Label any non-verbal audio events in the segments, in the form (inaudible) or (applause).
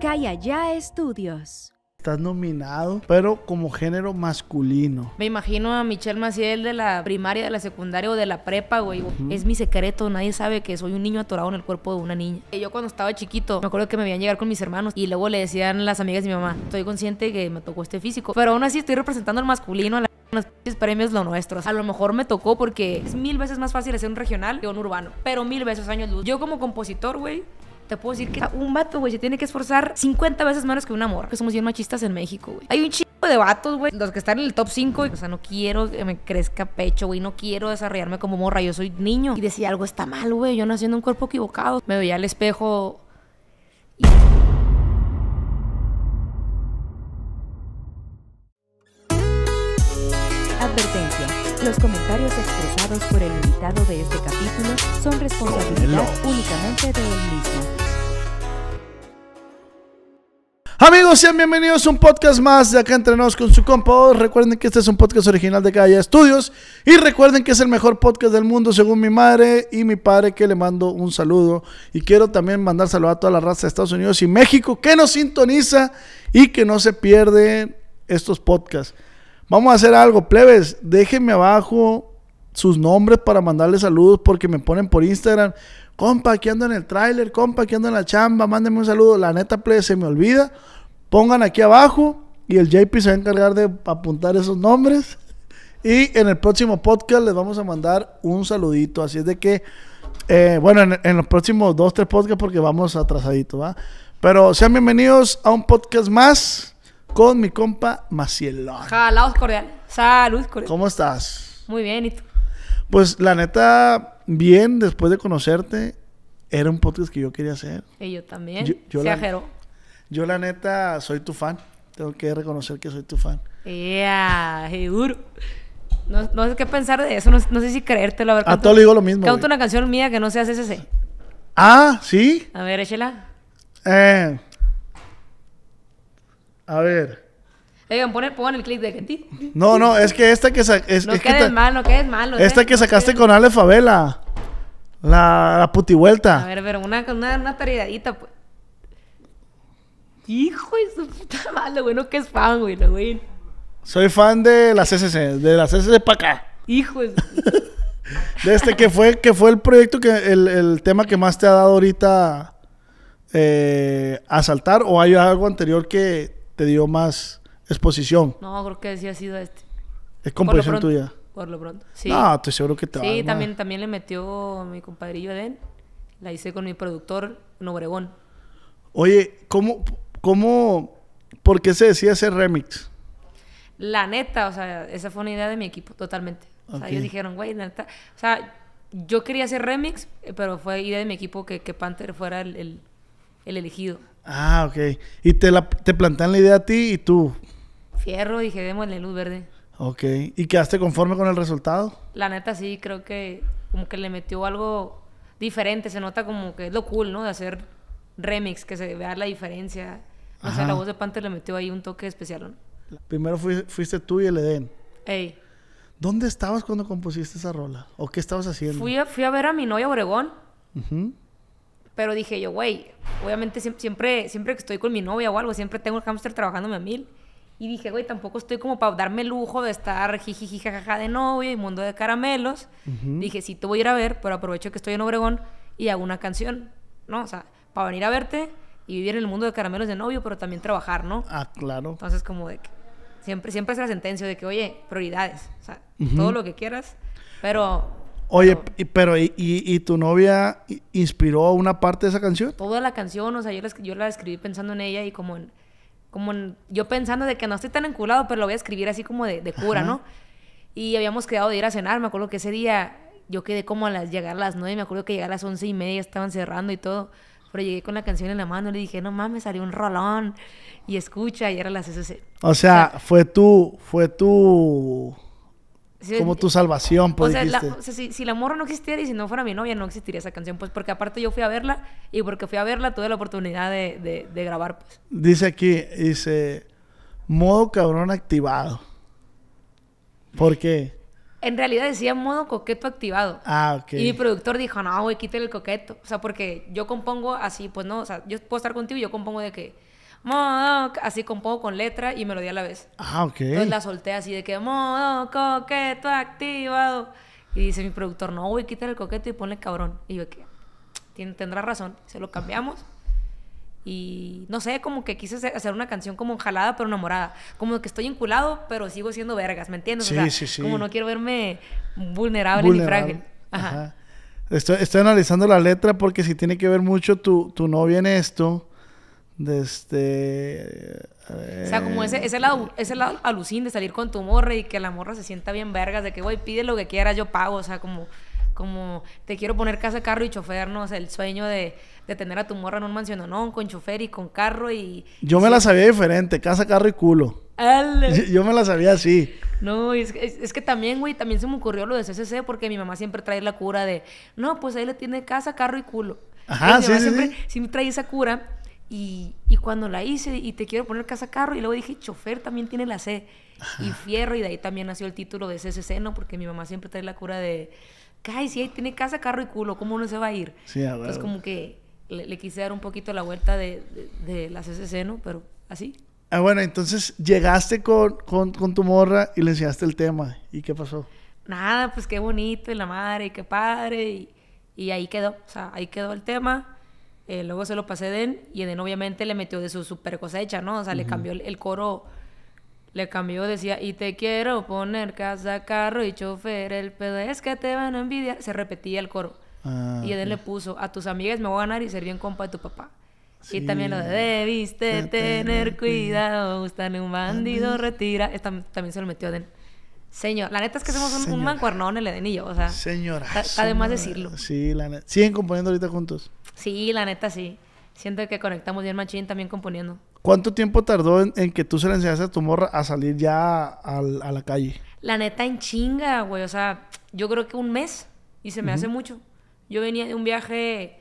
Calla Ya Estudios. Estás nominado, pero como género masculino. Me imagino a Michelle Maciel de la primaria, de la secundaria o de la prepa, güey. Es mi secreto, nadie sabe que soy un niño atorado en el cuerpo de una niña. Yo cuando estaba chiquito, me acuerdo que me veían llegar con mis hermanos y luego le decían las amigas de mi mamá, estoy consciente que me tocó este físico, pero aún así estoy representando al masculino, a la los premios lo nuestro. A lo mejor me tocó porque es mil veces más fácil hacer un regional que un urbano, pero mil veces años luz. Yo como compositor, güey, te puedo decir que un vato, güey, se tiene que esforzar 50 veces menos que un amor. Que somos bien machistas en México, güey. Hay un chico de vatos, güey, los que están en el top 5. O sea, no quiero que me crezca pecho, güey. No quiero desarrollarme como morra. Yo soy niño. Y decía, algo está mal, güey. Yo naciendo en un cuerpo equivocado. Me veía al espejo Advertencia. Los comentarios expresados por el invitado de este capítulo son responsabilidad únicamente de él mismo Amigos, sean bienvenidos a un podcast más de acá entre con su compa. Recuerden que este es un podcast original de Calle Estudios. Y recuerden que es el mejor podcast del mundo, según mi madre y mi padre, que le mando un saludo. Y quiero también mandar saludo a toda la raza de Estados Unidos y México que nos sintoniza y que no se pierden estos podcasts. Vamos a hacer algo, plebes. Déjenme abajo sus nombres para mandarles saludos porque me ponen por Instagram. Compa, aquí ando en el tráiler, compa, aquí ando en la chamba, mándenme un saludo. La neta, play, se me olvida. Pongan aquí abajo y el JP se va a encargar de apuntar esos nombres. Y en el próximo podcast les vamos a mandar un saludito. Así es de que, eh, bueno, en, los próximos dos, tres podcasts porque vamos atrasadito, ¿va? Pero sean bienvenidos a un podcast más con mi compa Maciel. Jalados cordial. Salud cordial. ¿Cómo estás? Muy bien, ¿y tú? Pues la neta, bien después de conocerte, era un podcast que yo quería hacer. Y yo también. Yo, yo, la, neta soy tu fan. Tengo que reconocer que soy tu fan. Yeah, No, no sé qué pensar de eso, no, sé si creértelo. A, ver, a ah, todo le digo lo mismo. Canta una canción mía que no sea CCC. Ah, sí. A ver, échela. Eh, a ver. Oigan, pongan, el clip de Gentil. No, no, es que esta que sacaste. Es, no es quedes que mal, no quedes mal. Esta que sacaste con Ale Favela. La, la putivuelta. A ver, pero una, una, una tareadita, pues. Hijo de su puta madre, güey. No que es fan, güey, güey. Soy fan de las SS. de las SS para acá. Hijo de (laughs) De este que fue, que fue el proyecto que, el, el tema que más te ha dado ahorita eh, a saltar? o hay algo anterior que te dio más Exposición. No, creo que decía sido este. Es composición tuya. Por lo pronto. Sí. estoy seguro que te va Sí, también, también le metió mi compadrillo Eden. La hice con mi productor Nobregón. Oye, ¿cómo, cómo, por qué se decía hacer remix? La neta, o sea, esa fue una idea de mi equipo, totalmente. O sea, ellos dijeron, güey, neta. O sea, yo quería hacer remix, pero fue idea de mi equipo que, Panther fuera el, elegido. Ah, ok. Y te, la, te la idea a ti y tú, Fierro, dije, démosle luz verde. Ok. ¿Y quedaste conforme con el resultado? La neta sí, creo que como que le metió algo diferente. Se nota como que es lo cool, ¿no? De hacer remix, que se vea la diferencia. O sea, la voz de Panther le metió ahí un toque especial, ¿no? Primero fuiste tú y el Edén. Ey. ¿Dónde estabas cuando compusiste esa rola? ¿O qué estabas haciendo? Fui a, ver a mi novia Obregón. Pero dije yo, güey, obviamente siempre, siempre que estoy con mi novia o algo, siempre tengo el hamster trabajándome a mil. Y dije, güey, tampoco estoy como para darme lujo de estar jijijijajaja de novia y mundo de caramelos. Dije, sí, te voy a ir a ver, pero aprovecho que estoy en Obregón y hago una canción, ¿no? O sea, para venir a verte y vivir en el mundo de caramelos de novio, pero también trabajar, ¿no? Ah, claro. Entonces, como de que siempre, siempre es la sentencia de que, oye, prioridades, o sea, todo lo que quieras, pero Oye, pero, y, tu novia inspiró una parte de esa canción? Toda la canción, o sea, yo yo la escribí pensando en ella y como en, como yo pensando de que no estoy tan enculado, pero lo voy a escribir así como de, cura, ¿no? Y habíamos quedado de ir a cenar, me acuerdo que ese día yo quedé como a las, llegar a las nueve, me acuerdo que llegar a las once y media, estaban cerrando y todo, pero llegué con la canción en la mano, le dije, no mames, salió un rolón, y escucha, y era las SS. O sea, fue tú fue tú como tu salvación, pues. O si, si, la morra no existiera y si no fuera mi novia, no existiría esa canción, pues, porque aparte yo fui a verla y porque fui a verla tuve la oportunidad de, grabar, pues. Dice aquí, dice, modo cabrón activado. ¿Por qué? En realidad decía modo coqueto activado. Ah, ok. Y mi productor dijo, no, güey, quítale el coqueto. O sea, porque yo compongo así, pues no, o sea, yo puedo estar contigo y yo compongo de que Modo, así compongo con letra y melodía a la vez. Ah, ok. Entonces la solté así de que modo coqueto activado. Y dice mi productor, no, voy a quitar el coqueto y ponle cabrón. Y yo, que tendrá razón. Se lo cambiamos. Y no sé, como que quise hacer una canción como jalada pero enamorada. Como que estoy enculado, pero sigo siendo vergas, ¿me entiendes? Como no quiero verme vulnerable, ni frágil. Ajá. Estoy, analizando la letra porque si tiene que ver mucho tu, tu novia en esto de este... o sea, como ese, lado, ese lado alucín de salir con tu morra y que la morra se sienta bien vergas, de que, güey, pide lo que quiera, yo pago, o sea, como, como te quiero poner casa, carro y chofer, ¿no? O sea, el sueño de, tener a tu morra en un no con chofer y con carro y... Yo me la sabía diferente, casa, carro y culo. (laughs) Yo, me la sabía así. No, es, que también, güey, también se me ocurrió lo de CCC porque mi mamá siempre trae la cura de, no, pues ahí le tiene casa, carro y culo. Ajá, sí, sí. trae esa cura y, cuando la hice y te quiero poner casa carro y luego dije chofer también tiene la C y fierro y de ahí también nació el título de CCC, ¿no? Porque mi mamá siempre trae la cura de, ay, si ahí tiene casa carro y culo, ¿cómo no se va a ir? Entonces como que le, quise dar un poquito la vuelta de, de, la CCC, ¿no? Pero así. Ah, bueno, entonces llegaste con, con, tu morra y le enseñaste el tema. ¿Y qué pasó? Nada, pues qué bonito y la madre y qué padre y, y ahí quedó, o sea, ahí quedó el tema eh, luego se lo pasé a Eden y Eden obviamente le metió de su super cosecha, ¿no? O sea, le cambió el, coro, le cambió, decía, y te quiero poner casa, carro y chofer, el pedo es que te van a envidiar. Se repetía el coro. Ah, y Eden le puso, a tus amigas me voy a ganar y ser bien compa de tu papá. Y también lo de debiste tener cuidado, en un bandido, retira. también se lo metió Den Señor, la neta es que somos un, mancuernón, el Eden y yo, o sea. Señora. Además de decirlo. Sí, la neta. ¿Siguen componiendo ahorita juntos? Sí, la neta sí. Siento que conectamos bien machín también componiendo. ¿Cuánto tiempo tardó en, que tú se le enseñaste a tu morra a salir ya a, la calle? La neta en chinga, güey. O sea, yo creo que un mes y se me hace mucho. Yo venía de un viaje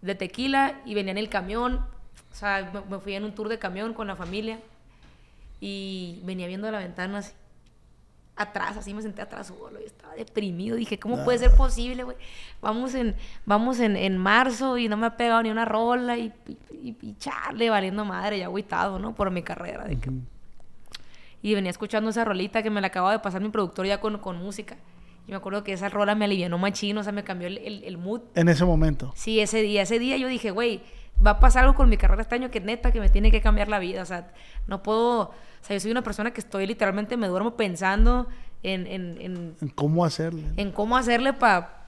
de tequila y venía en el camión. O sea, me fui en un tour de camión con la familia y venía viendo la ventana así atrás, así me senté atrás, solo, y estaba deprimido, dije, ¿cómo puede ser posible, güey? Vamos en, vamos en, en, marzo y no me ha pegado ni una rola y, y, charle, valiendo madre, ya agüitado, ¿no? Por mi carrera. Y venía escuchando esa rolita que me la acababa de pasar mi productor ya con, música. Y me acuerdo que esa rola me alivianó machino, o sea, me cambió el, el, mood. En ese momento. Sí, ese día, ese día yo dije, güey, va a pasar algo con mi carrera este año que neta que me tiene que cambiar la vida. O sea, no puedo. O sea, yo soy una persona que estoy literalmente, me duermo pensando en. En, en, cómo hacerle. En cómo hacerle para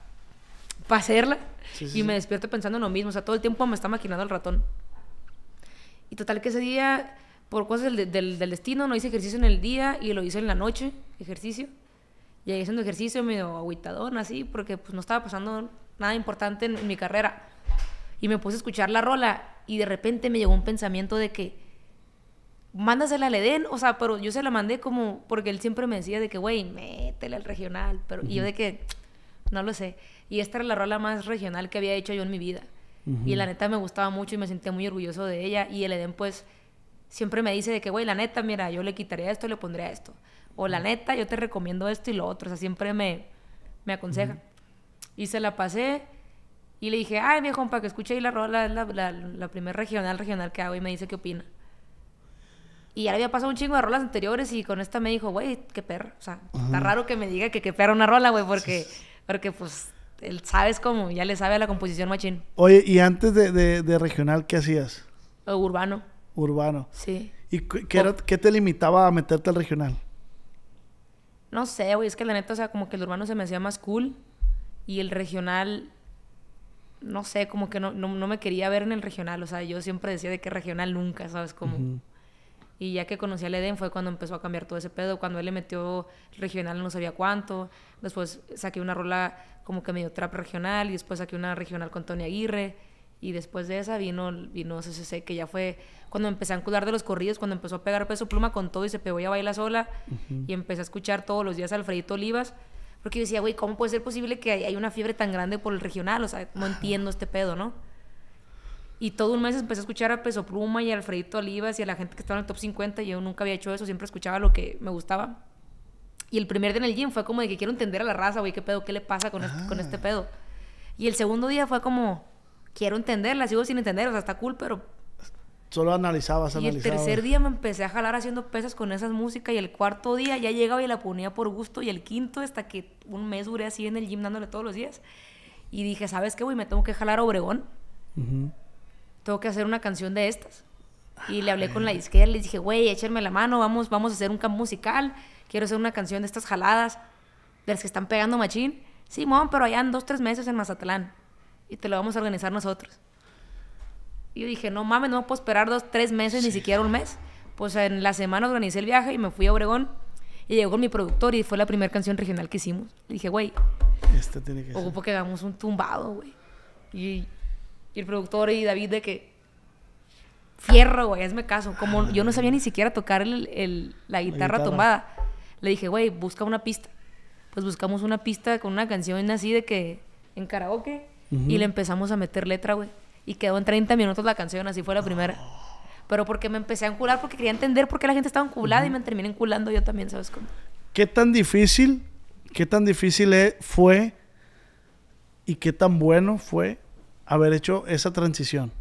para hacerla. y me despierto pensando en lo mismo. O sea, todo el tiempo me está maquinando el ratón. Y total que ese día, por cosas del, del, destino, no hice ejercicio en el día y lo hice en la noche, ejercicio. y ahí haciendo ejercicio medio aguitadón, así, porque pues no estaba pasando nada importante en mi carrera. Y me puse a escuchar la rola y de repente me llegó un pensamiento de que mándasela al Edén, o sea, pero yo se la mandé como porque él siempre me decía de que, güey, métele al regional, pero y yo de que no lo sé. Y esta era la rola más regional que había hecho yo en mi vida. Y la neta me gustaba mucho y me sentía muy orgulloso de ella y el Edén pues siempre me dice de que, güey, la neta, mira, yo le quitaría esto le pondría esto. O la neta, yo te recomiendo esto y lo otro. O sea, siempre me, me aconseja. Y se la pasé y le dije, ay, viejo, para que escuche ahí la rola, la, la, primera regional, regional que hago, y me dice qué opina. Y ya había pasado un chingo de rolas anteriores, y con esta me dijo, güey, qué perro. O sea, está raro que me diga que qué perro una rola, güey, porque, porque pues, él sabes cómo, ya le sabe a la composición machín. Oye, y antes de, de, regional, ¿qué hacías? Eh, urbano. Urbano. Sí. ¿Y qué, qué te limitaba a meterte al regional? No sé, güey, es que la neta, o sea, como que el urbano se me hacía más cool y el regional no sé, como que no, no, me quería ver en el regional. O sea, yo siempre decía de que regional nunca, ¿sabes cómo? Y ya que conocí al Eden fue cuando empezó a cambiar todo ese pedo. Cuando él le metió regional no sabía cuánto. Después saqué una rola como que medio trap regional y después saqué una regional con Tony Aguirre. Y después de esa vino, vino CCC, que ya fue cuando empecé a cuidar de los corridos, cuando empezó a pegar peso pluma con todo y se pegó ya baila sola. Y empecé a escuchar todos los días a Alfredito Olivas porque yo decía, güey, ¿cómo puede ser posible que hay una fiebre tan grande por el regional? O sea, no entiendo este pedo, ¿no? Y todo un mes empecé a escuchar a Peso Pluma y a Alfredito Olivas y a la gente que estaba en el top 50. Yo nunca había hecho eso, siempre escuchaba lo que me gustaba. Y el primer día en el gym fue como de que quiero entender a la raza, güey, qué pedo, qué le pasa con, ah. este, con pedo. Y el segundo día fue como, quiero entenderla, sigo sin entender, o sea, está cool, pero Solo analizabas, analizabas. Y el tercer día me empecé a jalar haciendo pesas con esas músicas y el cuarto día ya llegaba y la ponía por gusto y el quinto hasta que un mes duré así en el gym dándole todos los días. Y dije, ¿sabes qué, güey? Me tengo que jalar Obregón. Tengo que hacer una canción de estas. Y le hablé con la disquera, le dije, güey, échenme la mano, vamos, vamos a hacer un campo musical. Quiero hacer una canción de estas jaladas, de las que están pegando machín. sí sí, pero allá en dos, tres meses en Mazatlán. Y te lo vamos a organizar nosotros. Y yo dije, no mames, no puedo esperar dos, tres meses, ni siquiera un mes. Pues en la semana organicé el viaje y me fui a Obregón. Y llegó mi productor y fue la primera canción regional que hicimos. Le dije, güey, Esta tiene que ocupo que hagamos un tumbado, güey. Y, el productor y David de que, fierro, güey, hazme caso. Como yo no sabía ni siquiera tocar el, la, guitarra tumbada, le dije, güey, busca una pista. Pues buscamos una pista con una canción así de que, en karaoke, y le empezamos a meter letra, güey y quedó en 30 minutos la canción, así fue la primera. Pero porque me empecé a encular, porque quería entender por qué la gente estaba enculada y me terminé enculando yo también, ¿sabes cómo? ¿Qué tan difícil, qué tan difícil e, fue y qué tan bueno fue haber hecho esa transición?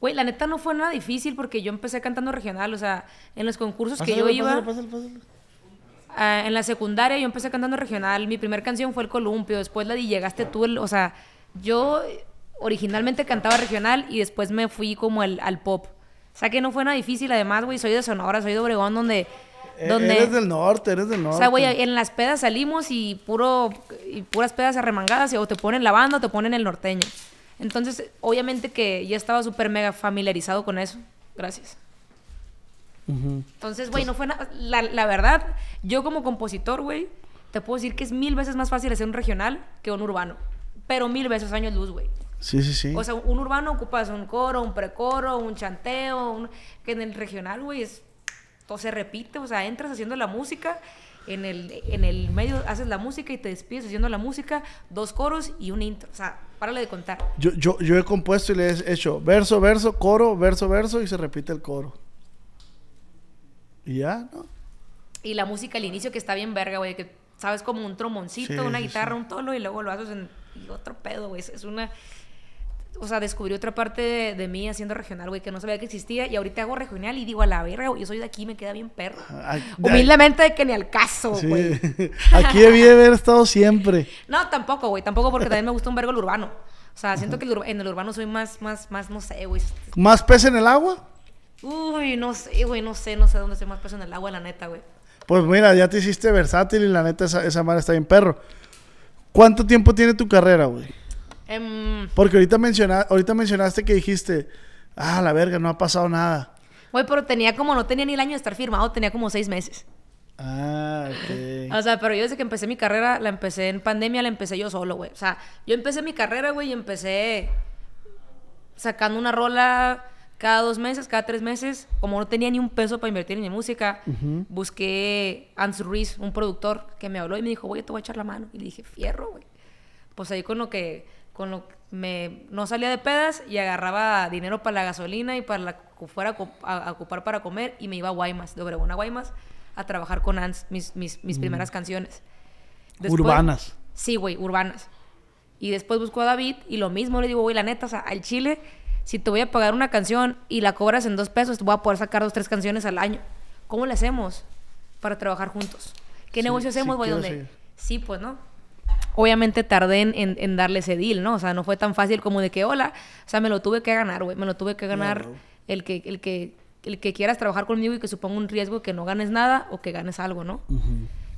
Güey, la neta no fue nada difícil porque yo empecé cantando regional, o sea, en los concursos que yo iba... Pásale, en la secundaria yo empecé cantando regional, mi primera canción fue El Columpio, después la de Llegaste tú, o sea, yo originalmente cantaba regional y después me fui como al pop. O sea que no fue nada difícil, además, güey, soy de Sonora, soy de Obregón, donde... Eh, donde eres del norte, eres del norte. O sea, güey, en las pedas salimos y, puro, y puras pedas arremangadas, y o te ponen la banda o te ponen el norteño. Entonces, obviamente que ya estaba súper mega familiarizado con eso. Gracias. Entonces, güey, no fue nada... La, la verdad, yo como compositor, güey, te puedo decir que es mil veces más fácil hacer un regional que un urbano. Pero mil veces años luz, güey. Sí, sí, sí. O sea, un urbano ocupas un coro, un precoro, un chanteo, un... que en el regional, güey, es... todo se repite, o sea, entras haciendo la música, en el, en el medio haces la música y te despides haciendo la música, dos coros y un intro, o sea, párale de contar. Yo, yo, yo he compuesto y le he hecho verso, verso, coro, verso, verso y se repite el coro. Y ya, ¿no? Y la música al inicio que está bien verga, güey, que sabes como un tromoncito, una guitarra, un tolo y luego lo haces en otro pedo, güey, es una o sea, descubrí otra parte de, mí haciendo regional, güey, que no sabía que existía. Y ahorita hago regional y digo, a la verga, güey, yo soy de aquí, me queda bien perro. Humildemente que ni al caso, güey. (laughs) aquí debí haber estado siempre. No, tampoco, güey, tampoco porque también me gusta un vergo el urbano. O sea, siento que en el urbano soy más, más, más, no sé, güey. ¿Más pez en el agua? Uy, no sé, güey, no sé, no sé dónde soy más pez en el agua, la neta, güey. Pues mira, ya te hiciste versátil y la neta esa, esa está bien perro. ¿Cuánto tiempo tiene tu carrera, güey? Em, Porque ahorita, menciona, ahorita mencionaste que dijiste, ah, la verga, no ha pasado nada. Güey, pero tenía como, no tenía ni el año de estar firmado, tenía como seis meses. Ah, ok. o sea, pero yo desde que empecé mi carrera, la empecé en pandemia, la empecé yo solo, güey. O sea, yo empecé mi carrera, güey, y empecé sacando una rola cada dos meses, cada tres meses. Como no tenía ni un peso para invertir en mi música, busqué a Ruiz, un productor, que me habló y me dijo, güey, te voy a echar la mano. Y le dije, fierro, güey. Pues ahí con lo que con lo que me, no salía de pedas y agarraba dinero para la gasolina y para la fuera a, ocupar para comer y me iba a Guaymas, de Obregón a Guaymas, a trabajar con Ans, mis, mm. primeras canciones. urbanas. Sí, güey, urbanas. Y después busco a David y lo mismo le digo, güey, la neta, o al chile, si te voy a pagar una canción y la cobras en dos pesos, te voy a poder sacar dos, tres canciones al año. ¿Cómo le hacemos para trabajar juntos? ¿Qué negocio hacemos, güey? sí, pues, ¿no? obviamente tardé en, darle ese deal, ¿no? O sea, no fue tan fácil como de que, hola, o sea, me lo tuve que ganar, güey, me lo tuve que ganar el que... El que el que quieras trabajar conmigo y que suponga un riesgo que no ganes nada o que ganes algo, ¿no?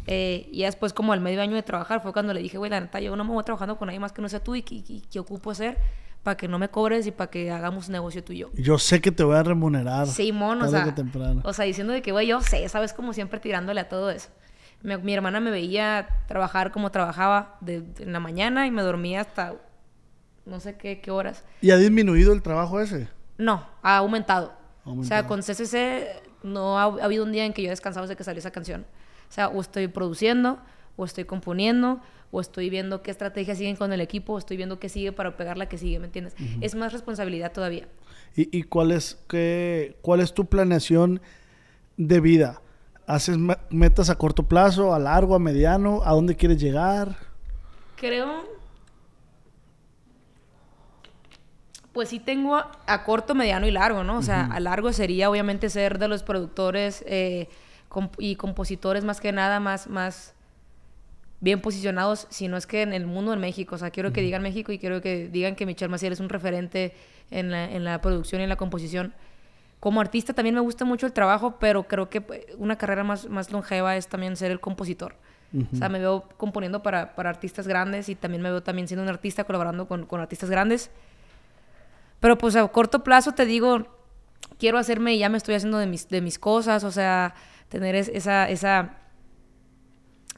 Eh, y después, como al medio año de trabajar, fue cuando le dije, güey, la neta, yo no me voy trabajando con nadie más que no sea tú y qué ocupo hacer para que no me cobres y para que hagamos negocio tú y yo. Yo sé que te voy a remunerar. Sí, sí, o sea. temprano. O sea, diciendo de que, güey, yo sé, sabes, como siempre tirándole a todo eso mi hermana me veía trabajar como trabajaba de, en la mañana y me dormía hasta no sé qué, qué horas. ¿Y ha disminuido el trabajo ese? No, ha aumentado. O sea, con CCC no ha, habido un día en que yo descansaba desde que salió esa canción. O sea, o estoy produciendo, o estoy componiendo, o estoy viendo qué estrategias siguen con el equipo, o estoy viendo qué sigue para pegar la que sigue, ¿me entiendes? Es más responsabilidad todavía. ¿Y, cuál, es, qué, cuál es tu planeación de vida? haces metas a corto plazo, a largo, a mediano, a dónde quieres llegar. Creo. Pues sí tengo a, corto, mediano y largo, ¿no? O sea, a largo sería obviamente ser de los productores eh, y compositores más que nada, más, más bien posicionados, si no es que en el mundo, en México. O sea, quiero que digan México y quiero que digan que Michelle Maciel es un referente en la, en la producción y en la composición. Como artista también me gusta mucho el trabajo, pero creo que eh, una carrera más, más longeva es también ser el compositor. O sea, me veo componiendo para, artistas grandes y también me veo también siendo un artista colaborando con, artistas grandes. Pero pues a corto plazo te digo, quiero hacerme y ya me estoy haciendo de mis, de mis cosas, o sea, tener esa, esa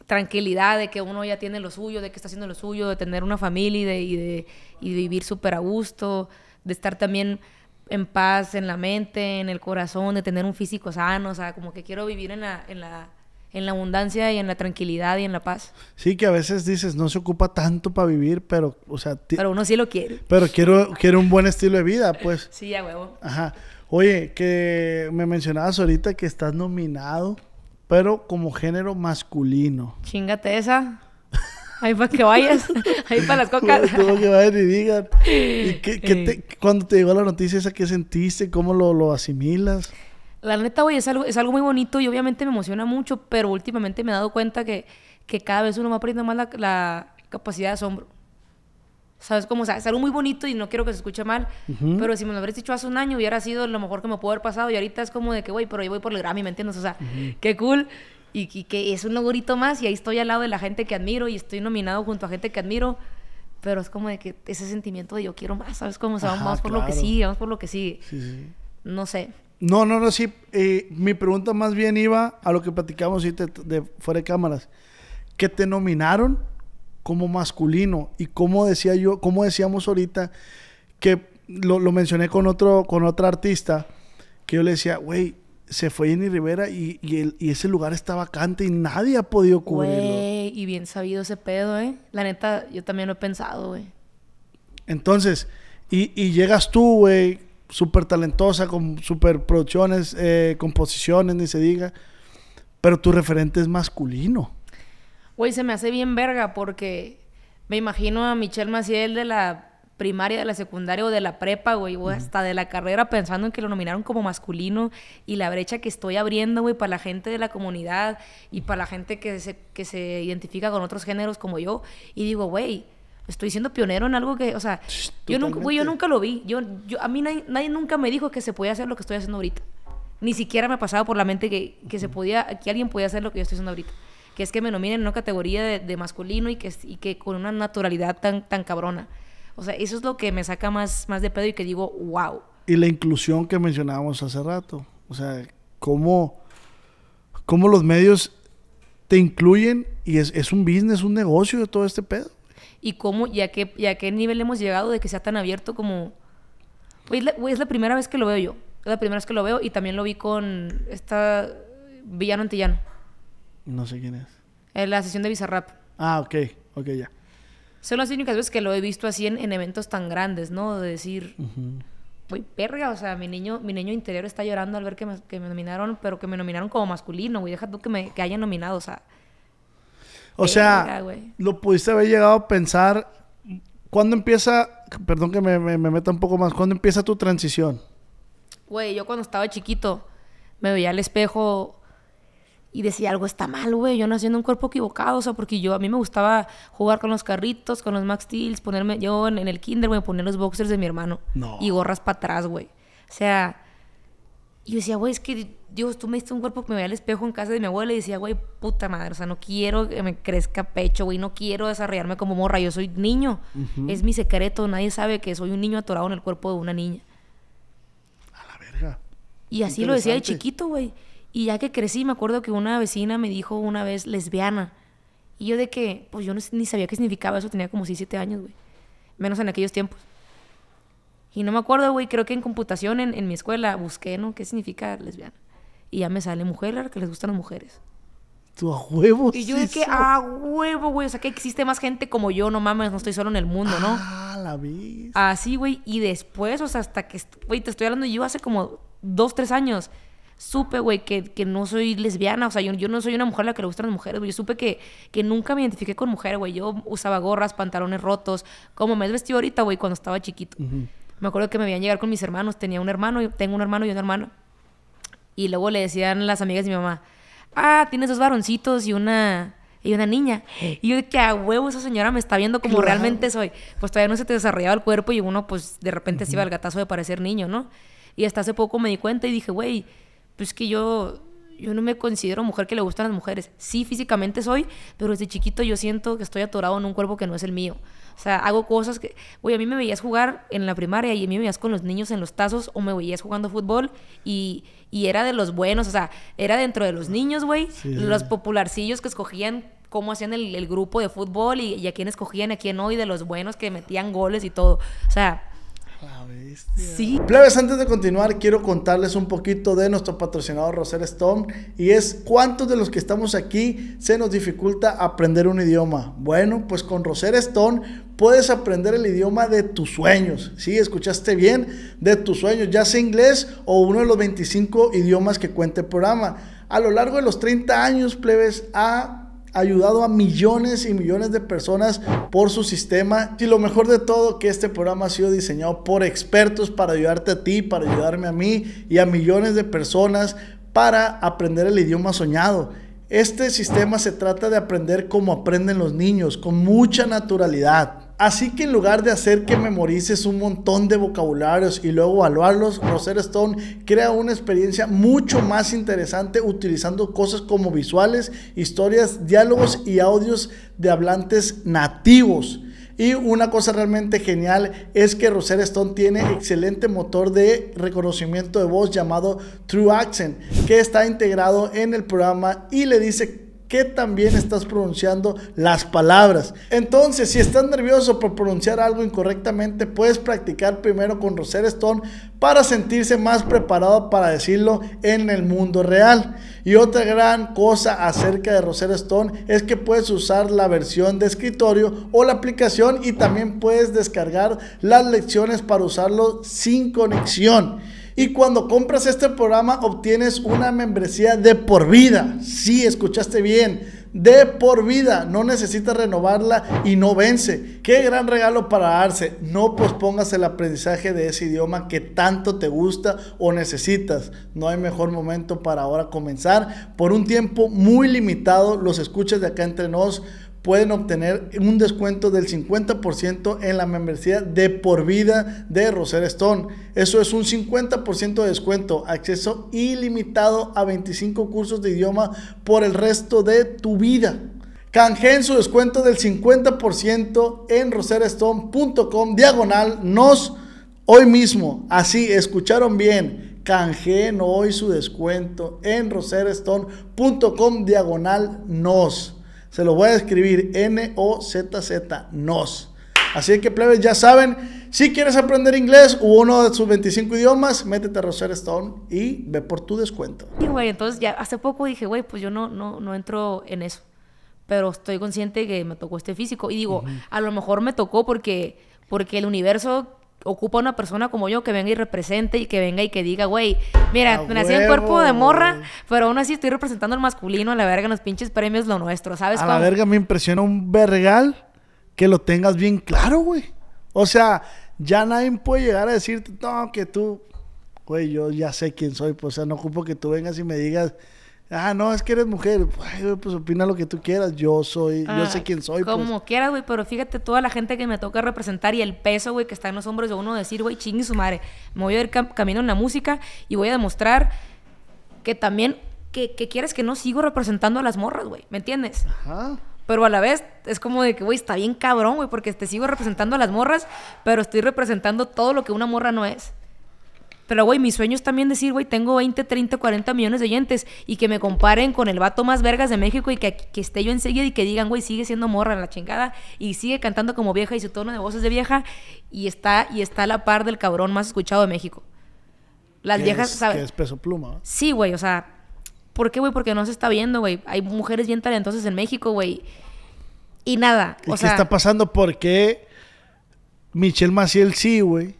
tranquilidad de que uno ya tiene lo suyo, de que está haciendo lo suyo, de tener una familia y de, y y de vivir súper a gusto, de estar también en paz en la mente, en el corazón, de tener un físico sano, o sea, como que quiero vivir en la, en la, en la abundancia y en la tranquilidad y en la paz. Sí, que a veces dices, no se ocupa tanto para vivir, pero, o sea... Pero uno sí lo quiere. Pero quiero, quiero un buen estilo de vida, pues. (laughs) Sí, a huevo. Ajá. Oye, que me mencionabas ahorita que estás nominado, pero como género masculino. Chingate esa. Ahí para que vayas, (laughs) ahí para las cocas. Tengo que vayan y digan. ¿Y qué, te, eh. cuando te llegó la noticia esa, qué sentiste? ¿Cómo lo, lo asimilas? La neta, güey, es algo, es algo muy bonito y obviamente me emociona mucho, pero últimamente me he dado cuenta que, que cada vez uno va aprendiendo más la, la capacidad de asombro. ¿Sabes cómo? O sea, es algo muy bonito y no quiero que se escuche mal, pero si me lo hubieras dicho hace un año hubiera sido lo mejor que me pudo haber pasado y ahorita es como de que, güey, pero yo voy por el Grammy, ¿me entiendes? O sea, qué cool y, que es un logrito más y ahí estoy al lado de la gente que admiro y estoy nominado junto a gente que admiro, pero es como de que ese sentimiento de yo quiero más, ¿sabes? cómo vamos por lo que sigue, vamos por lo que sigue. Sí, No sé. No, no, no, sí. Eh, mi pregunta más bien iba a lo que platicamos de fuera de cámaras. Que te nominaron como masculino y como decía yo, como decíamos ahorita, que lo, mencioné con, otro, con otra artista, que yo le decía, güey, se fue Jenny Rivera y, ese lugar está vacante y nadie ha podido cubrirlo. y bien sabido ese pedo, ¿eh? La neta, yo también lo he pensado, güey. Entonces, y, llegas tú, güey, súper talentosa, con súper producciones, eh, composiciones, ni se diga, pero tu referente es masculino. Güey, se me hace bien verga porque me imagino a Michelle Maciel de la primaria, de la secundaria o de la prepa, güey, o hasta de la carrera pensando en que lo nominaron como masculino y la brecha que estoy abriendo, güey, para la gente de la comunidad y para la gente que se, que se identifica con otros géneros como yo. Y digo, güey, estoy siendo pionero en algo que, o sea, yo nunca, yo nunca lo vi. Yo, a mí nadie, nunca me dijo que se podía hacer lo que estoy haciendo ahorita. Ni siquiera me ha pasado por la mente que, se podía, que alguien podía hacer lo que yo estoy haciendo ahorita que es que me nominen en una categoría de, masculino y que, y que con una naturalidad tan, tan cabrona. O sea, eso es lo que me saca más, más de pedo y que digo, wow. Y la inclusión que mencionábamos hace rato. O sea, cómo, cómo los medios te incluyen y es, un business, un negocio de todo este pedo. Y cómo, ya que, qué nivel hemos llegado de que sea tan abierto como... es, la, primera vez que lo veo yo. Es la primera vez que lo veo y también lo vi con esta villano antillano. No sé quién es. En la sesión de Bizarrap. Ah, ok, ok, ya. Son las únicas veces que lo he visto así en, eventos tan grandes, ¿no? De decir, o sea, mi niño, mi niño interior está llorando al ver que me, que me nominaron, pero que me nominaron como masculino, güey. Deja tú que me que hayan nominado, o sea. O sea, lo pudiste haber llegado a pensar. ¿Cuándo empieza, perdón que me meta un poco más, ¿cuándo empieza tu transición? Güey, yo cuando estaba chiquito me veía al espejo y decía algo está mal, güey, yo no haciendo un cuerpo equivocado, o sea, porque yo a mí me gustaba jugar con los carritos, con los Max teals, ponerme yo en, el kinder, güey, poner los boxers de mi hermano no. y gorras para atrás, güey. O sea, yo decía, güey, es que Dios, tú me diste un cuerpo que me veía al espejo en casa de mi abuela y decía, güey, puta madre, o sea, no quiero que me crezca pecho, güey, no quiero desarrollarme como morra, yo soy niño, es mi secreto, nadie sabe que soy un niño atorado en el cuerpo de una niña. A la verga. Y así lo decía de chiquito, güey. Y ya que crecí, me acuerdo que una vecina me dijo una vez lesbiana. Y yo de que, pues yo ni sabía qué significaba eso, tenía como 6, 7 años, güey. Menos en aquellos tiempos. Y no me acuerdo, güey, creo que en computación, en, mi escuela, busqué, ¿no? ¿Qué significa lesbiana? Y ya me sale mujer, ahora que les gustan las mujeres. ¿Tú a huevos? Y yo que, a huevo, güey. O sea, que existe más gente como yo, no mames, no estoy solo en el mundo, ¿no? Ah, la vi. Así, güey. Y después, o sea, hasta que, güey, te estoy hablando yo hace como 2, 3 años supe, güey, que, que, no soy lesbiana. O sea, yo, yo, no soy una mujer a la que le gustan las mujeres, Yo supe que, que nunca me identifiqué con mujer, güey. Yo usaba gorras, pantalones rotos, como me he vestido ahorita, güey, cuando estaba chiquito. Me acuerdo que me veían llegar con mis hermanos. Tenía un hermano, y tengo un hermano y una hermana. Y luego le decían las amigas de mi mamá, ah, tienes dos varoncitos y una y una niña. Y yo dije, que a huevo esa señora me está viendo como realmente soy. Pues todavía no se te desarrollaba el cuerpo y uno pues de repente se iba al gatazo de parecer niño, ¿no? Y hasta hace poco me di cuenta y dije, güey, pues que yo, yo no me considero mujer que le gustan las mujeres. Sí, físicamente soy, pero desde chiquito yo siento que estoy atorado en un cuerpo que no es el mío. O sea, hago cosas que, oye, a mí me veías jugar en la primaria y a mí me veías con los niños en los tazos o me veías jugando fútbol y, y era de los buenos, o sea, era dentro de los niños, güey, los popularcillos que escogían cómo hacían el, grupo de fútbol y, y, a quién escogían, a quién no, y de los buenos que metían goles y todo. O sea, Sí. Plebes, antes de continuar, quiero contarles un poquito de nuestro patrocinador Roser Stone y es cuántos de los que estamos aquí se nos dificulta aprender un idioma. Bueno, pues con Roser Stone puedes aprender el idioma de tus sueños. Sí, escuchaste bien, de tus sueños, ya sea inglés o uno de los 25 idiomas que cuenta el programa. A lo largo de los 30 años, plebes, ha ayudado a millones y millones de personas por su sistema. Y lo mejor de todo, que este programa ha sido diseñado por expertos para ayudarte a ti, para ayudarme a mí y a millones de personas para aprender el idioma soñado. Este sistema se trata de aprender como aprenden los niños, con mucha naturalidad. Así que en lugar de hacer que memorices un montón de vocabularios y luego evaluarlos, Rosetta Stone crea una experiencia mucho más interesante utilizando cosas como visuales, historias, diálogos y audios de hablantes nativos. Y una cosa realmente genial es que Rosetta Stone tiene excelente motor de reconocimiento de voz llamado True Accent, que está integrado en el programa y le dice que también estás pronunciando las palabras. Entonces, si estás nervioso por pronunciar algo incorrectamente, puedes practicar primero con Roser Stone para sentirse más preparado para decirlo en el mundo real. Y otra gran cosa acerca de Roser Stone es que puedes usar la versión de escritorio o la aplicación y también puedes descargar las lecciones para usarlo sin conexión. Y cuando compras este programa obtienes una membresía de por vida. Sí, escuchaste bien. De por vida, no necesitas renovarla y no vence. Qué gran regalo para darse. No pospongas el aprendizaje de ese idioma que tanto te gusta o necesitas. No hay mejor momento para ahora comenzar. Por un tiempo muy limitado, los escuchas de acá entre nos pueden obtener un descuento del 50% en la membresía de por vida de Roser Stone. Eso es un 50% de descuento, acceso ilimitado a 25 cursos de idioma por el resto de tu vida. Canjeen su descuento del 50% en roserestone.com diagonal nos hoy mismo. Así, escucharon bien. Canjeen hoy su descuento en roserestone.com diagonal nos. Se lo voy a escribir N-O-Z-Z, NOS. Así que plebes, ya saben, si quieres aprender inglés u uno de sus 25 idiomas, métete a Roser Stone y ve por tu descuento. Y, güey, entonces ya hace poco dije, güey, pues yo no, no, no entro en eso. Pero estoy consciente que me tocó este físico. Y digo, a lo mejor me tocó porque, porque el universo ocupa una persona como yo que venga y represente y que venga y que diga, güey, mira, ah, nací en cuerpo de morra, pero aún así estoy representando al masculino, a la verga, en los pinches premios, lo nuestro, ¿sabes? A la verga me impresiona un vergal que lo tengas bien claro, güey. O sea, ya nadie puede llegar a decirte, no, que tú, güey, yo ya sé quién soy, pues, o sea, no ocupo que tú vengas y me digas, Ah, no, es que eres mujer. pues opina lo que tú quieras. Yo soy, yo sé ah, quién soy. Pues. Como quieras, güey, pero fíjate toda la gente que me toca representar y el peso, güey, que está en los hombros de uno decir, güey, chingue su madre. Me voy a ir camino en la música y voy a demostrar que también, que, que quieres que no sigo representando a las morras, güey. ¿Me entiendes? Ajá. Pero a la vez es como de que, güey, está bien cabrón, güey, porque te sigo representando a las morras, pero estoy representando todo lo que una morra no es. Pero, güey, mi sueño es también decir, güey, tengo 20, 30, 40 millones de oyentes y que me comparen con el vato más vergas de México y que, esté yo enseguida y que digan, güey, sigue siendo morra en la chingada y sigue cantando como vieja y su tono de voz es de vieja y está, y está a la par del cabrón más escuchado de México. Las viejas, ¿sabes? Que es peso pluma. Sí, güey, o sea, ¿por qué, güey? Porque no se está viendo, güey. Hay mujeres bien talentosas en México, güey. Y nada, está pasando? Porque... Michelle Maciel sí, güey?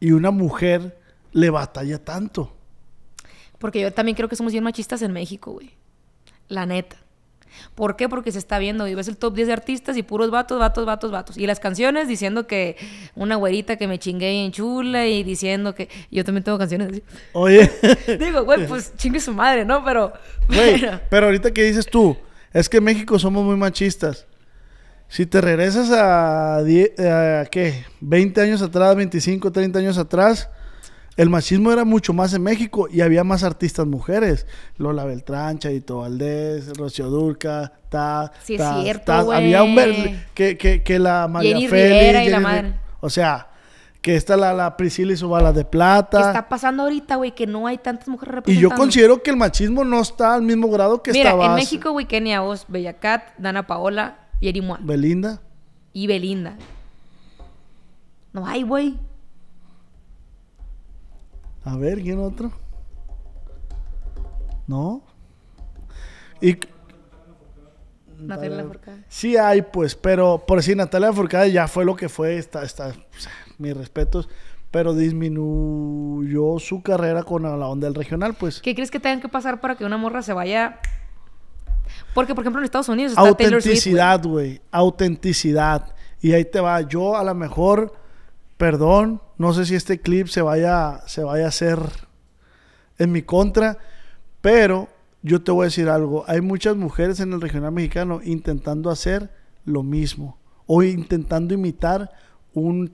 Y una mujer le batalla tanto? Porque yo también creo que somos bien machistas en México, güey. La neta. ¿Por qué? Porque se está viendo y ves el top 10 de artistas y puros vatos, vatos, vatos, vatos. Y las canciones diciendo que una güerita que me chingué en chula y diciendo que yo también tengo canciones así. Oye. (laughs) Digo, güey, pues chingue su madre, ¿no? Pero... (laughs) pero... ahorita que dices tú, es que en México somos muy machistas. Si te regresas a, a ¿qué? 20 años atrás, 25, 30 años atrás, el machismo era mucho más en México y había más artistas mujeres. Lola Beltrán, Chayito Valdés, Rocío Durca, Ta. Sí, es cierto, Había un... Que, que, la María Félix O sea, que está la, la Priscila y su bala de plata. ¿Qué está pasando ahorita, güey? Que no hay tantas mujeres representadas. Y yo considero que el machismo no está al mismo grado que Mira, en México, güey, Kenia Oz, Bellacat, Dana Paola, Yeri Belinda. Y Belinda. No hay, güey. A ver, ¿quién otro? ¿No? Y... Natalia Forcada. Sí hay, pues, pero por si Natalia Forcada ya fue lo que fue, está, mis respetos, pero disminuyó su carrera con la onda del regional, pues. ¿Qué crees que tengan que pasar para que una morra se vaya? Porque, por ejemplo, en Estados Unidos está Autenticidad, güey. Autenticidad. Y ahí te va. Yo a lo mejor perdón, no sé si este clip se vaya, se vaya a hacer en mi contra, pero yo te voy a decir algo, hay muchas mujeres en el regional mexicano intentando hacer lo mismo o intentando imitar un,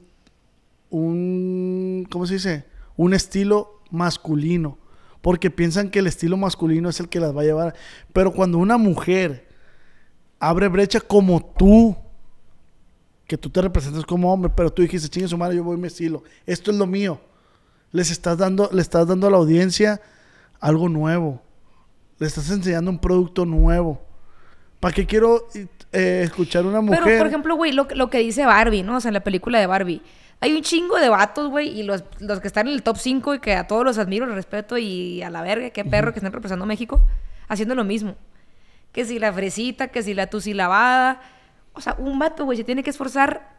un ¿cómo se dice? Un estilo masculino, porque piensan que el estilo masculino es el que las va a llevar, pero cuando una mujer abre brecha como tú, que tú te representas como hombre, pero tú dijiste, chingue su madre, yo voy a mi estilo. Esto es lo mío. Les estás dando, le estás dando a la audiencia algo nuevo. Le estás enseñando un producto nuevo. ¿Para qué quiero eh, escuchar una mujer? Pero, por ejemplo, güey, lo, que dice Barbie, ¿no? O sea, en la película de Barbie. Hay un chingo de vatos, güey, y los, que están en el top 5 y que a todos los admiro, los respeto y a la verga, qué perro que están representando México, haciendo lo mismo. Que si la fresita, que si la lavada. O sea, un vato, güey, se tiene que esforzar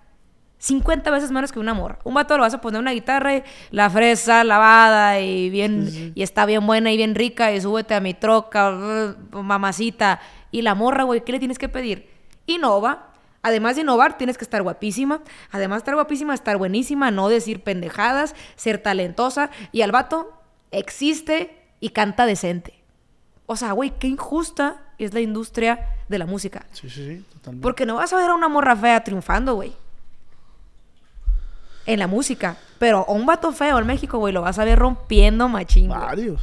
50 veces más que una morra. Un vato lo vas a poner una guitarra y la fresa lavada y bien y está bien buena y bien rica y súbete a mi troca, mamacita. Y la morra, güey, ¿qué le tienes que pedir? Innova. Además de innovar, tienes que estar guapísima. Además de estar guapísima, estar buenísima, no decir pendejadas, ser talentosa. Y al vato existe y canta decente. O sea, güey, qué injusta es la industria de la música. Sí, sí, sí, totalmente. Porque no vas a ver a una morra fea triunfando, güey. En la música. Pero a un vato feo en México, güey, lo vas a ver rompiendo machín. Varios.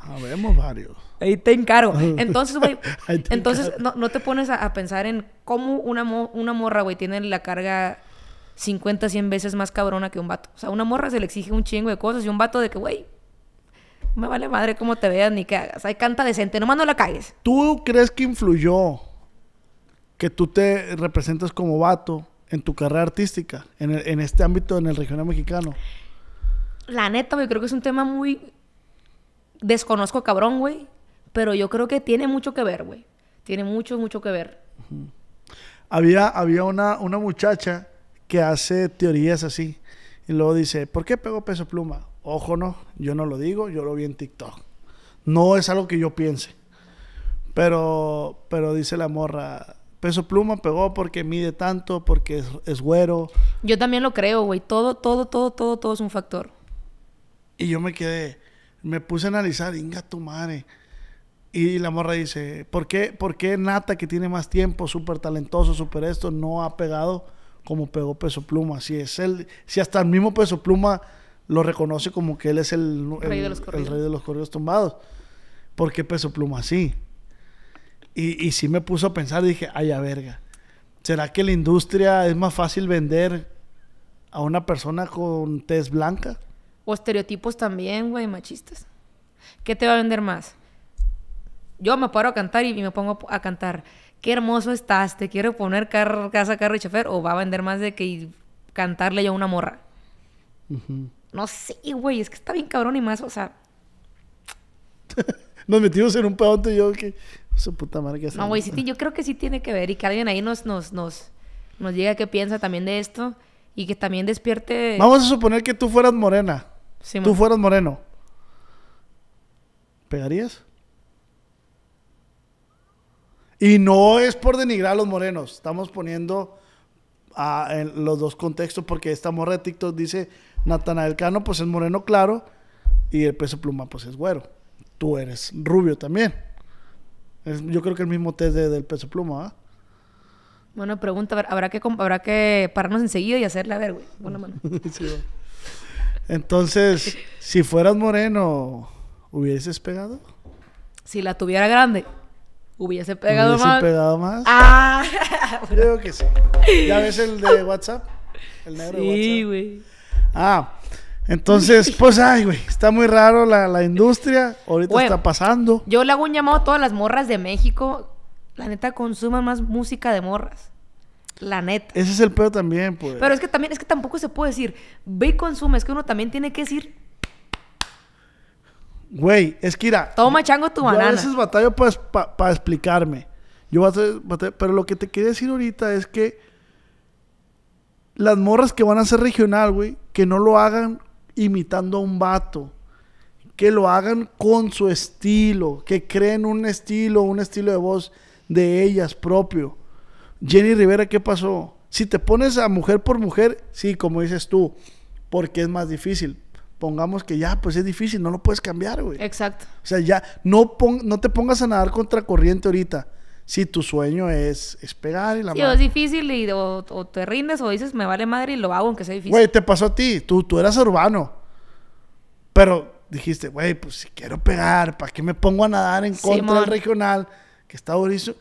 Habemos varios. Ahí te encargo. (laughs) Entonces, güey, (laughs) entonces no, te pones a, pensar en cómo una, una morra, güey, tiene la carga 50, 100 veces más cabrona que un vato. O sea, una morra se le exige un chingo de cosas y un vato de que, güey, me vale madre cómo te veas ni qué hagas. Ahí canta decente, nomás no la cagues. ¿Tú crees que influyó que tú te representas como vato en tu carrera artística, en, este ámbito, en el regional mexicano? La neta, yo creo que es un tema muy... Desconozco cabrón, güey. Pero yo creo que tiene mucho que ver, güey. Tiene mucho, mucho que ver. Había, había una, una muchacha que hace teorías así. Y luego dice, ¿por qué pegó peso pluma? Ojo, no, yo no lo digo, yo lo vi en TikTok. No es algo que yo piense. Pero, pero dice la morra, Peso Pluma pegó porque mide tanto, porque es, güero. Yo también lo creo, güey. Todo, todo, todo, todo, todo es un factor. Y yo me quedé, me puse a analizar, inga tu madre. Y la morra dice, ¿por qué, Nata, que tiene más tiempo, súper talentoso, súper esto, no ha pegado como pegó Peso Pluma? Si es él, si hasta el mismo Peso Pluma lo reconoce como que él es el, rey, de los el rey de los tumbados. Porque Peso Pluma así? Y, y sí me puso a pensar dije, ay, a verga. ¿Será que la industria es más fácil vender a una persona con tez blanca? O estereotipos también, güey, machistas. ¿Qué te va a vender más? Yo me paro a cantar y me pongo a cantar. Qué hermoso estás, te quiero poner casa, carro y chofer. O va a vender más de que cantarle yo a una morra. No sé, güey, es que está bien cabrón y más, o sea. (laughs) nos metimos en un pedote y yo que. Esa puta madre que No, güey, sí, yo creo que sí tiene que ver y que alguien ahí nos, nos, nos, nos diga qué piensa también de esto y que también despierte. Vamos a suponer que tú fueras morena. tú fueras moreno. ¿Pegarías? Y no es por denigrar a los morenos. Estamos poniendo en los dos contextos, porque esta morra de TikTok dice, Natanael Cano pues es moreno claro y el peso pluma pues es güero. Tú eres rubio también. yo creo que el mismo test del peso pluma, Bueno, pregunta, habrá que, habrá que pararnos enseguida y hacerla a ver, güey. (laughs) Entonces, si fueras moreno, ¿hubieses pegado? Si la tuviera grande hubiese pegado ¿Hubiese más. pegado más? Ah, creo (laughs) que sí. ¿Ya ves el de WhatsApp? El negro de WhatsApp. Sí, güey. Ah, entonces, (laughs) pues, ay, güey, está muy raro la, industria. Ahorita está pasando. Yo le hago un llamado a todas las morras de México. La neta, consuman más música de morras. La neta. Ese es el peor también, pues. Pero es que también, es que tampoco se puede decir, ve y consume. Es que uno también tiene que decir Güey, es que Toma chango tu yo a veces batallo pues, para explicarme. Yo pero lo que te quería decir ahorita es que las morras que van a ser regional, güey, que no lo hagan imitando a un vato. Que lo hagan con su estilo. Que creen un estilo, un estilo de voz de ellas propio. Jenny Rivera, ¿qué pasó? Si te pones a mujer por mujer, sí, como dices tú, porque es más difícil pongamos que ya, pues es difícil, no lo puedes cambiar, güey. Exacto. O sea, ya, no, no te pongas a nadar contra corriente ahorita. Si tu sueño es, pegar y la sí, es difícil y o, te rindes o dices, me vale madre y lo hago aunque sea difícil. Güey, te pasó a ti, tú, tú eras urbano. Pero dijiste, güey, pues si quiero pegar, ¿para qué me pongo a nadar en contra del regional que está durísimo?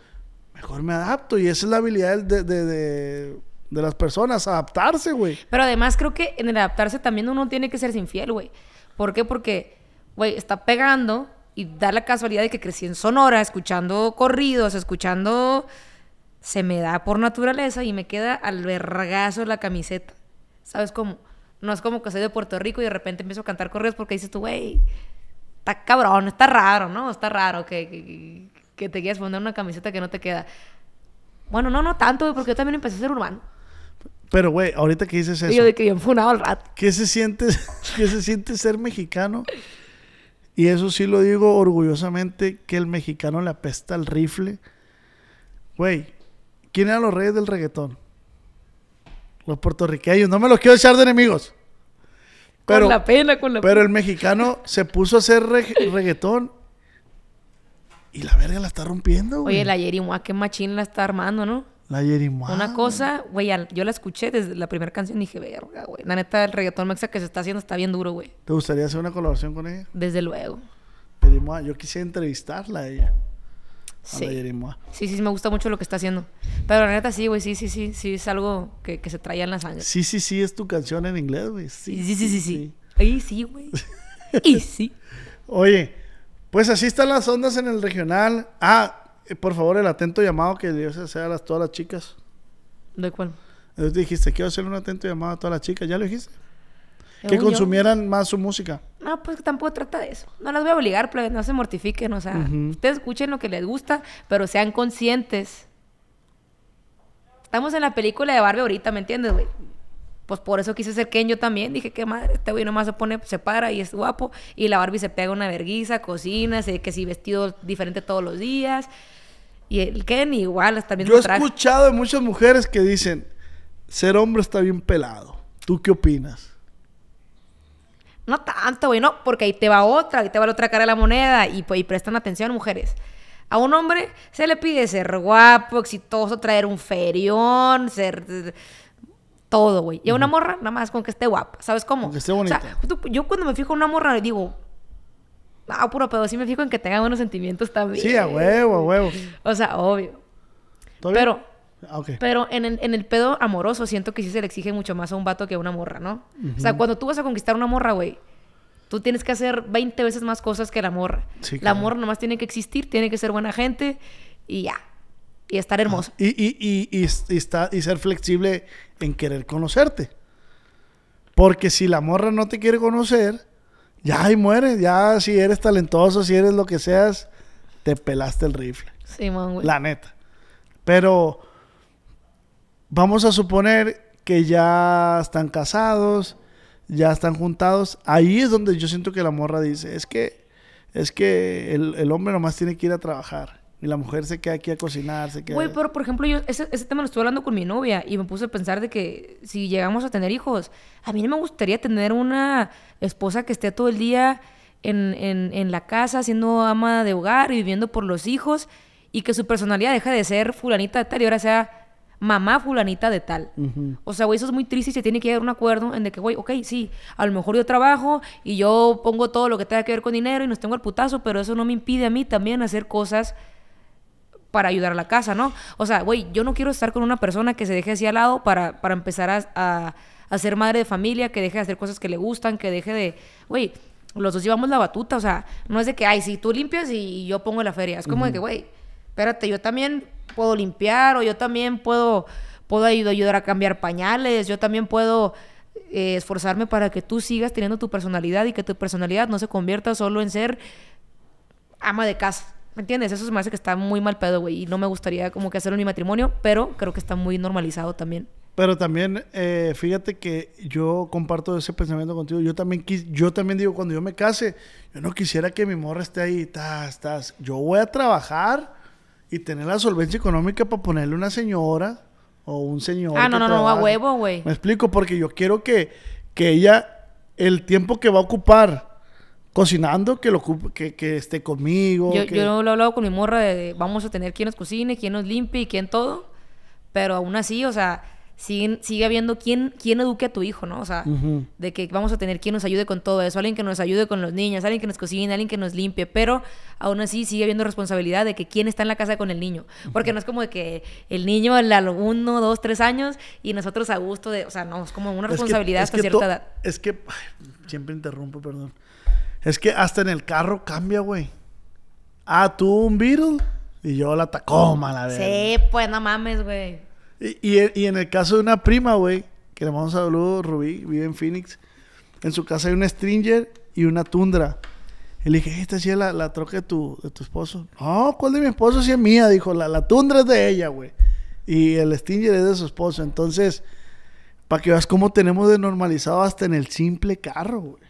Mejor me adapto y esa es la habilidad de de las personas, adaptarse, güey. Pero además creo que en el adaptarse también uno tiene que ser infiel, güey. ¿Por qué? Porque, güey, está pegando y da la casualidad de que crecí en Sonora, escuchando corridos, escuchando... Se me da por naturaleza y me queda al vergazo la camiseta. ¿Sabes cómo? No es como que soy de Puerto Rico y de repente empiezo a cantar corridos porque dices tú, güey, está cabrón, está raro, ¿no? Está raro que, te quieras poner una camiseta que no te queda. Bueno, no, no tanto, porque yo también empecé a ser urbano. Pero, güey, ahorita que dices eso. yo de que bien funado al rat. ¿Qué se siente, (laughs) qué se siente ser mexicano? Y eso sí lo digo orgullosamente, que el mexicano le apesta al rifle. Güey, ¿quién eran los reyes del reggaetón? Los puertorriqueños. No me los quiero echar de enemigos. Pero, con la pena, con la Pero el mexicano se puso a hacer reggaetón y la verga la está rompiendo, güey. Oye, la yerimua qué machín la está armando, ¿no? La Jerimoa. Una cosa, güey, yo la escuché desde la primera canción y dije, verga, güey. La neta, el reggaetón mexa que se está haciendo está bien duro, güey. ¿Te gustaría hacer una colaboración con ella? Desde luego. Yerimua, yo quisiera entrevistarla a ella. Sí. A la Sí, sí, me gusta mucho lo que está haciendo. Pero la neta, sí, güey, sí, sí, sí, sí, es algo que, se traía en la sangre. Sí, sí, sí, es tu canción en inglés, güey. Sí, sí, sí, sí. sí. sí, güey. (laughs) y sí. Oye, pues así están las ondas en el regional. Ah, eh, por favor, el atento llamado que Dios sea a todas las chicas. ¿De cuál? Entonces dijiste, quiero hacer un atento llamado a todas las chicas. ¿Ya lo dijiste? Eh, que consumieran más su música. No, pues tampoco trata de eso. No las voy a obligar, pero no se mortifiquen. O sea, ustedes escuchen lo que les gusta, pero sean conscientes. Estamos en la película de Barbie ahorita, ¿me entiendes, güey? Pues por eso quise ser que yo también. Dije, qué madre, este güey nomás se pone, se para y es guapo. Y la Barbie se pega una verguiza, cocina, se, que si sí, vestido diferente todos los días. Y el Ken igual está bien Yo he escuchado de muchas mujeres que dicen, ser hombre está bien pelado. ¿Tú qué opinas? No tanto, güey, no, porque ahí te va otra, ahí te va la otra cara de la moneda y, pues, y prestan atención, mujeres. A un hombre se le pide ser guapo, exitoso, traer un ferión, ser todo, güey. Y a una morra, nada más con que esté guapa, ¿sabes cómo? que esté bonita. yo cuando me fijo en una morra digo, Ah, puro pedo, sí me fijo en que tenga buenos sentimientos también. Sí, a huevo, a huevo. O sea, obvio. Pero, ah, pero en el, pedo amoroso siento que sí se le exige mucho más a un vato que a una morra, ¿no? O sea, cuando tú vas a conquistar una morra, güey, tú tienes que hacer 20 veces más cosas que la morra. Sí, la morra nomás tiene que existir, tiene que ser buena gente y ya. Y estar hermosa. y, y ser flexible en querer conocerte. Porque si la morra no te quiere conocer, ya y mueres, ya si eres talentoso, si eres lo que seas, te pelaste el rifle. Sí, güey. La neta. Pero vamos a suponer que ya están casados, ya están juntados. Ahí es donde yo siento que la morra dice, es que, es que el, el hombre nomás tiene que ir a trabajar. Y la mujer se queda aquí a cocinar, se queda... Güey, pero por ejemplo, yo ese, ese, tema lo estuve hablando con mi novia y me puse a pensar de que si llegamos a tener hijos, a mí no me gustaría tener una esposa que esté todo el día en, en, en la casa siendo ama de hogar y viviendo por los hijos y que su personalidad deje de ser fulanita de tal y ahora sea mamá fulanita de tal. O sea, güey, eso es muy triste y se tiene que llegar a un acuerdo en de que, güey, ok, sí, a lo mejor yo trabajo y yo pongo todo lo que tenga que ver con dinero y nos tengo el putazo, pero eso no me impide a mí también hacer cosas para ayudar a la casa, ¿no? O sea, güey, yo no quiero estar con una persona que se deje así al lado para, empezar a, ser madre de familia, que deje de hacer cosas que le gustan, que deje de, güey, los dos llevamos la batuta, o sea, no es de que, ay, si tú limpias y yo pongo la feria, es como de que, güey, espérate, yo también puedo limpiar o yo también puedo, puedo ayudar a cambiar pañales, yo también puedo... Eh, esforzarme para que tú sigas teniendo tu personalidad y que tu personalidad no se convierta solo en ser ama de casa, ¿Me entiendes? Eso me hace que está muy mal pedo, güey. Y no me gustaría como que hacer un mi matrimonio, pero creo que está muy normalizado también. Pero también, eh, fíjate que yo comparto ese pensamiento contigo. Yo también, yo también digo, cuando yo me case, yo no quisiera que mi morra esté ahí, tas, tas. Yo voy a trabajar y tener la solvencia económica para ponerle una señora o un señor. Ah, no, no, no, a huevo, güey. Me explico, porque yo quiero que, que ella, el tiempo que va a ocupar cocinando que lo que, que esté conmigo. Yo, que... lo he hablado con mi morra de, vamos a tener quien nos cocine, quien nos limpie y quien todo. Pero aún así, o sea, sigue, sigue habiendo quien, eduque a tu hijo, ¿no? O sea, de que vamos a tener quien nos ayude con todo eso, alguien que nos ayude con los niños, alguien que nos cocine, alguien que nos limpie. Pero aún así sigue habiendo responsabilidad de que quién está en la casa con el niño. Porque no es como de que el niño a los uno, dos, tres años y nosotros a gusto de. O sea, no, es como una responsabilidad es cierta edad. Es que. siempre interrumpo, perdón. Es que hasta en el carro cambia, güey. Ah, tú un Beetle y yo la Tacoma, la de... Sí, pues no mames, güey. Y, en el caso de una prima, güey, que le vamos a saludo, Rubí, vive en Phoenix. En su casa hay una Stringer y una Tundra. Y le dije, esta sí es la, la troca de tu, esposo. No, ¿cuál de mi esposo sí es mía? Dijo, la, Tundra es de ella, güey. Y el Stringer es de su esposo. Entonces, para que veas cómo tenemos de normalizado hasta en el simple carro, güey.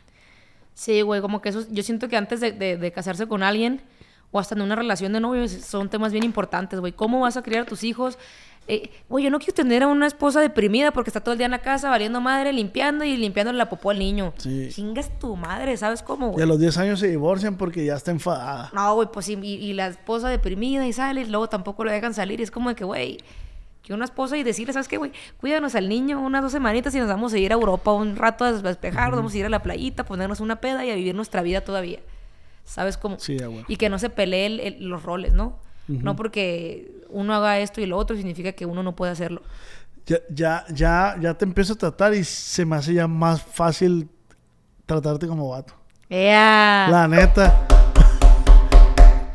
Sí, güey, como que eso, yo siento que antes de, casarse con alguien o hasta en una relación de novio son temas bien importantes, güey. ¿Cómo vas a criar a tus hijos? Eh, güey, yo no quiero tener a una esposa deprimida porque está todo el día en la casa valiendo madre, limpiando y limpiando la popó al niño. Sí. Chingas tu madre, ¿sabes cómo, güey? Y a los 10 años se divorcian porque ya está enfadada. No, güey, pues y, y la esposa deprimida y sale luego tampoco lo dejan salir. Y es como de que, güey, una esposa y decirle, ¿sabes qué, güey? Cuídanos al niño unas dos semanitas y nos vamos a ir a Europa un rato a despejar, nos vamos a ir a la playita, ponernos una peda y a vivir nuestra vida todavía. ¿Sabes cómo? Sí, ya, Y que no se peleen los roles, ¿no? No porque uno haga esto y lo otro significa que uno no puede hacerlo. Ya, ya, ya, te empiezo a tratar y se me hace ya más fácil tratarte como vato. ¡Ea! La neta.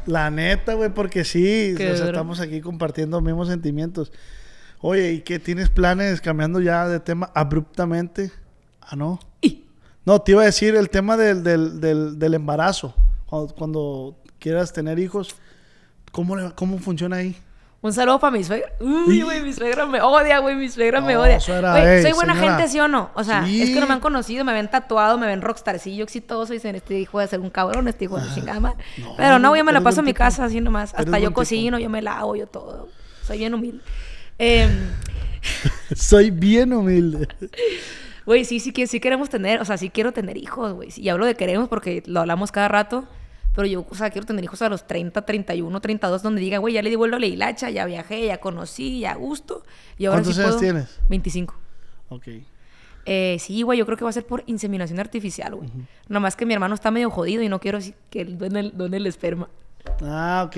La neta, güey, porque sí, o sea, estamos aquí compartiendo los mismos sentimientos. Oye, ¿y qué tienes planes cambiando ya de tema abruptamente? Ah, no. No, te iba a decir el tema del, del, embarazo. Cuando, quieras tener hijos, ¿cómo, cómo funciona ahí? Un saludo para mi suegra. Uy, güey, mi suegra me odia, güey, mi suegra me odia. soy buena gente, ¿sí o no? O sea, es que no me han conocido, me ven tatuado, me ven rockstar. yo exitoso y dicen, este hijo a ser un cabrón, este hijo ah, chingada Pero no, güey, me la paso en mi casa así nomás. Hasta yo cocino, yo me lavo, yo todo. Soy bien humilde. Em, (laughs) Soy bien humilde. Güey, sí, sí, sí queremos tener, o sea, sí quiero tener hijos, güey. Y hablo de queremos porque lo hablamos cada rato. Pero yo, o sea, quiero tener hijos a los 30, 31, 32, donde digan, güey, ya le di vuelo a la hilacha, ya viajé, ya conocí, ya gusto. ¿Cuántos años tienes? 25. Ok. Eh, sí, güey, yo creo que va a ser por inseminación artificial, güey. Nada más que mi hermano está medio jodido y no quiero que él el, el esperma. Ah, ok.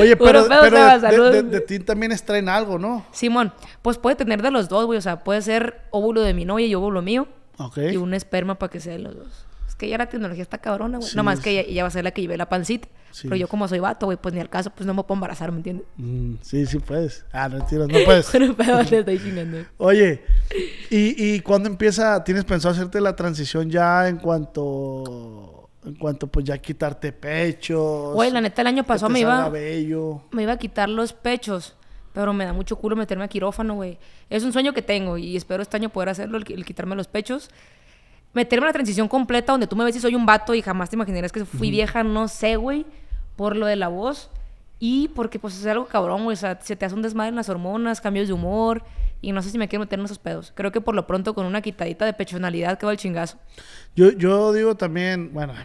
Oye, pero, de, ti también extraen algo, ¿no? Simón, pues puede tener de los dos, güey. O sea, puede ser óvulo de mi novia y óvulo mío. Ok. Y un esperma para que sea de los dos. Es que ya la tecnología está cabrona, güey. no más que ella, va a ser la que lleve la pancita. pero yo como soy vato, güey, pues ni al caso, pues no me puedo embarazar, ¿me entiendes? Mm, sí, sí puedes. Ah, no entiendo, no puedes. (laughs) pero estoy Oye, ¿y, ¿y cuándo empieza, tienes pensado hacerte la transición ya en cuanto en cuanto pues ya quitarte pechos. Güey, la neta el año pasado me iba me iba a quitar los pechos, pero me da mucho culo meterme a quirófano, güey. Es un sueño que tengo y espero este año poder hacerlo el, quitarme los pechos. Meterme a la transición completa donde tú me ves y soy un vato y jamás te imaginarás que fui vieja, no sé, güey, por lo de la voz y porque pues es algo cabrón, güey, o sea, se te hace un desmadre en las hormonas, cambios de humor. Y no sé si me quiero meter en esos pedos. Creo que por lo pronto con una quitadita de pechonalidad que va el chingazo. Yo, yo digo también, bueno, (laughs) a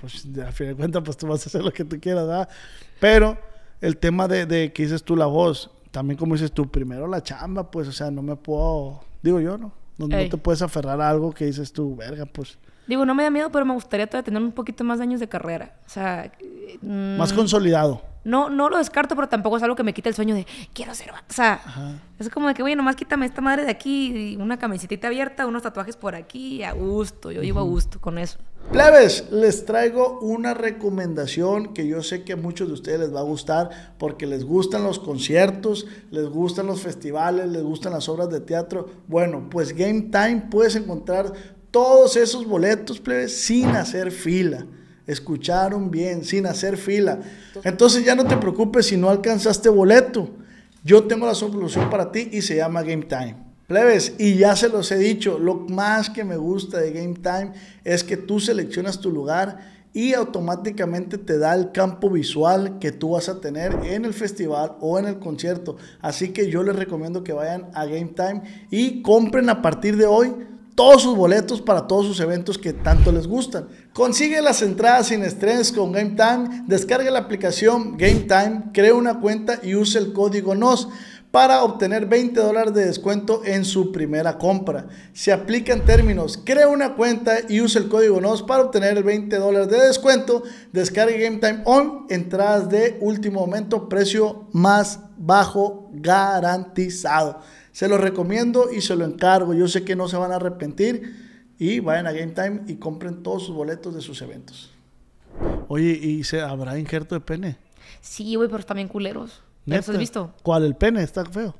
pues, fin de cuentas, pues tú vas a hacer lo que tú quieras, ¿verdad? Pero el tema de, de que dices tú la voz, también como dices tú, primero la chamba, pues, o sea, no me puedo, digo yo, ¿no? No, no te puedes aferrar a algo que dices tú, verga, pues. Digo, no me da miedo, pero me gustaría todavía tener un poquito más de años de carrera. O sea... Más mm, consolidado no, no lo descarto, pero tampoco es algo que me quita el sueño de quiero ser O sea, es como de que, oye, nomás quítame esta madre de aquí, una camiseta abierta, unos tatuajes por aquí, a gusto. Yo vivo a gusto con eso. Plebes, les traigo una recomendación que yo sé que a muchos de ustedes les va a gustar porque les gustan los conciertos, les gustan los festivales, les gustan las obras de teatro. Bueno, pues Game Time puedes encontrar todos esos boletos, plebes, sin hacer fila. Escucharon bien, sin hacer fila. Entonces ya no te preocupes si no alcanzaste boleto. Yo tengo la solución para ti y se llama Game Time. Plebes, y ya se los he dicho, lo más que me gusta de Game Time es que tú seleccionas tu lugar y automáticamente te da el campo visual que tú vas a tener en el festival o en el concierto. Así que yo les recomiendo que vayan a Game Time y compren a partir de hoy todos sus boletos para todos sus eventos que tanto les gustan. Consigue las entradas sin estrés con Game Time, descarga la aplicación Game Time, crea una cuenta y use el código NOS para obtener 20 dólares de descuento en su primera compra. Se aplican términos, crea una cuenta y usa el código NOS para obtener 20 dólares de descuento. Descargue Game Time On, entradas de último momento, precio más bajo garantizado. Se lo recomiendo y se lo encargo. Yo sé que no se van a arrepentir y vayan a Game Time y compren todos sus boletos de sus eventos. Oye, ¿y se, habrá injerto de pene? Sí, güey, pero también culeros. has visto? ¿Cuál? ¿El pene? Está feo.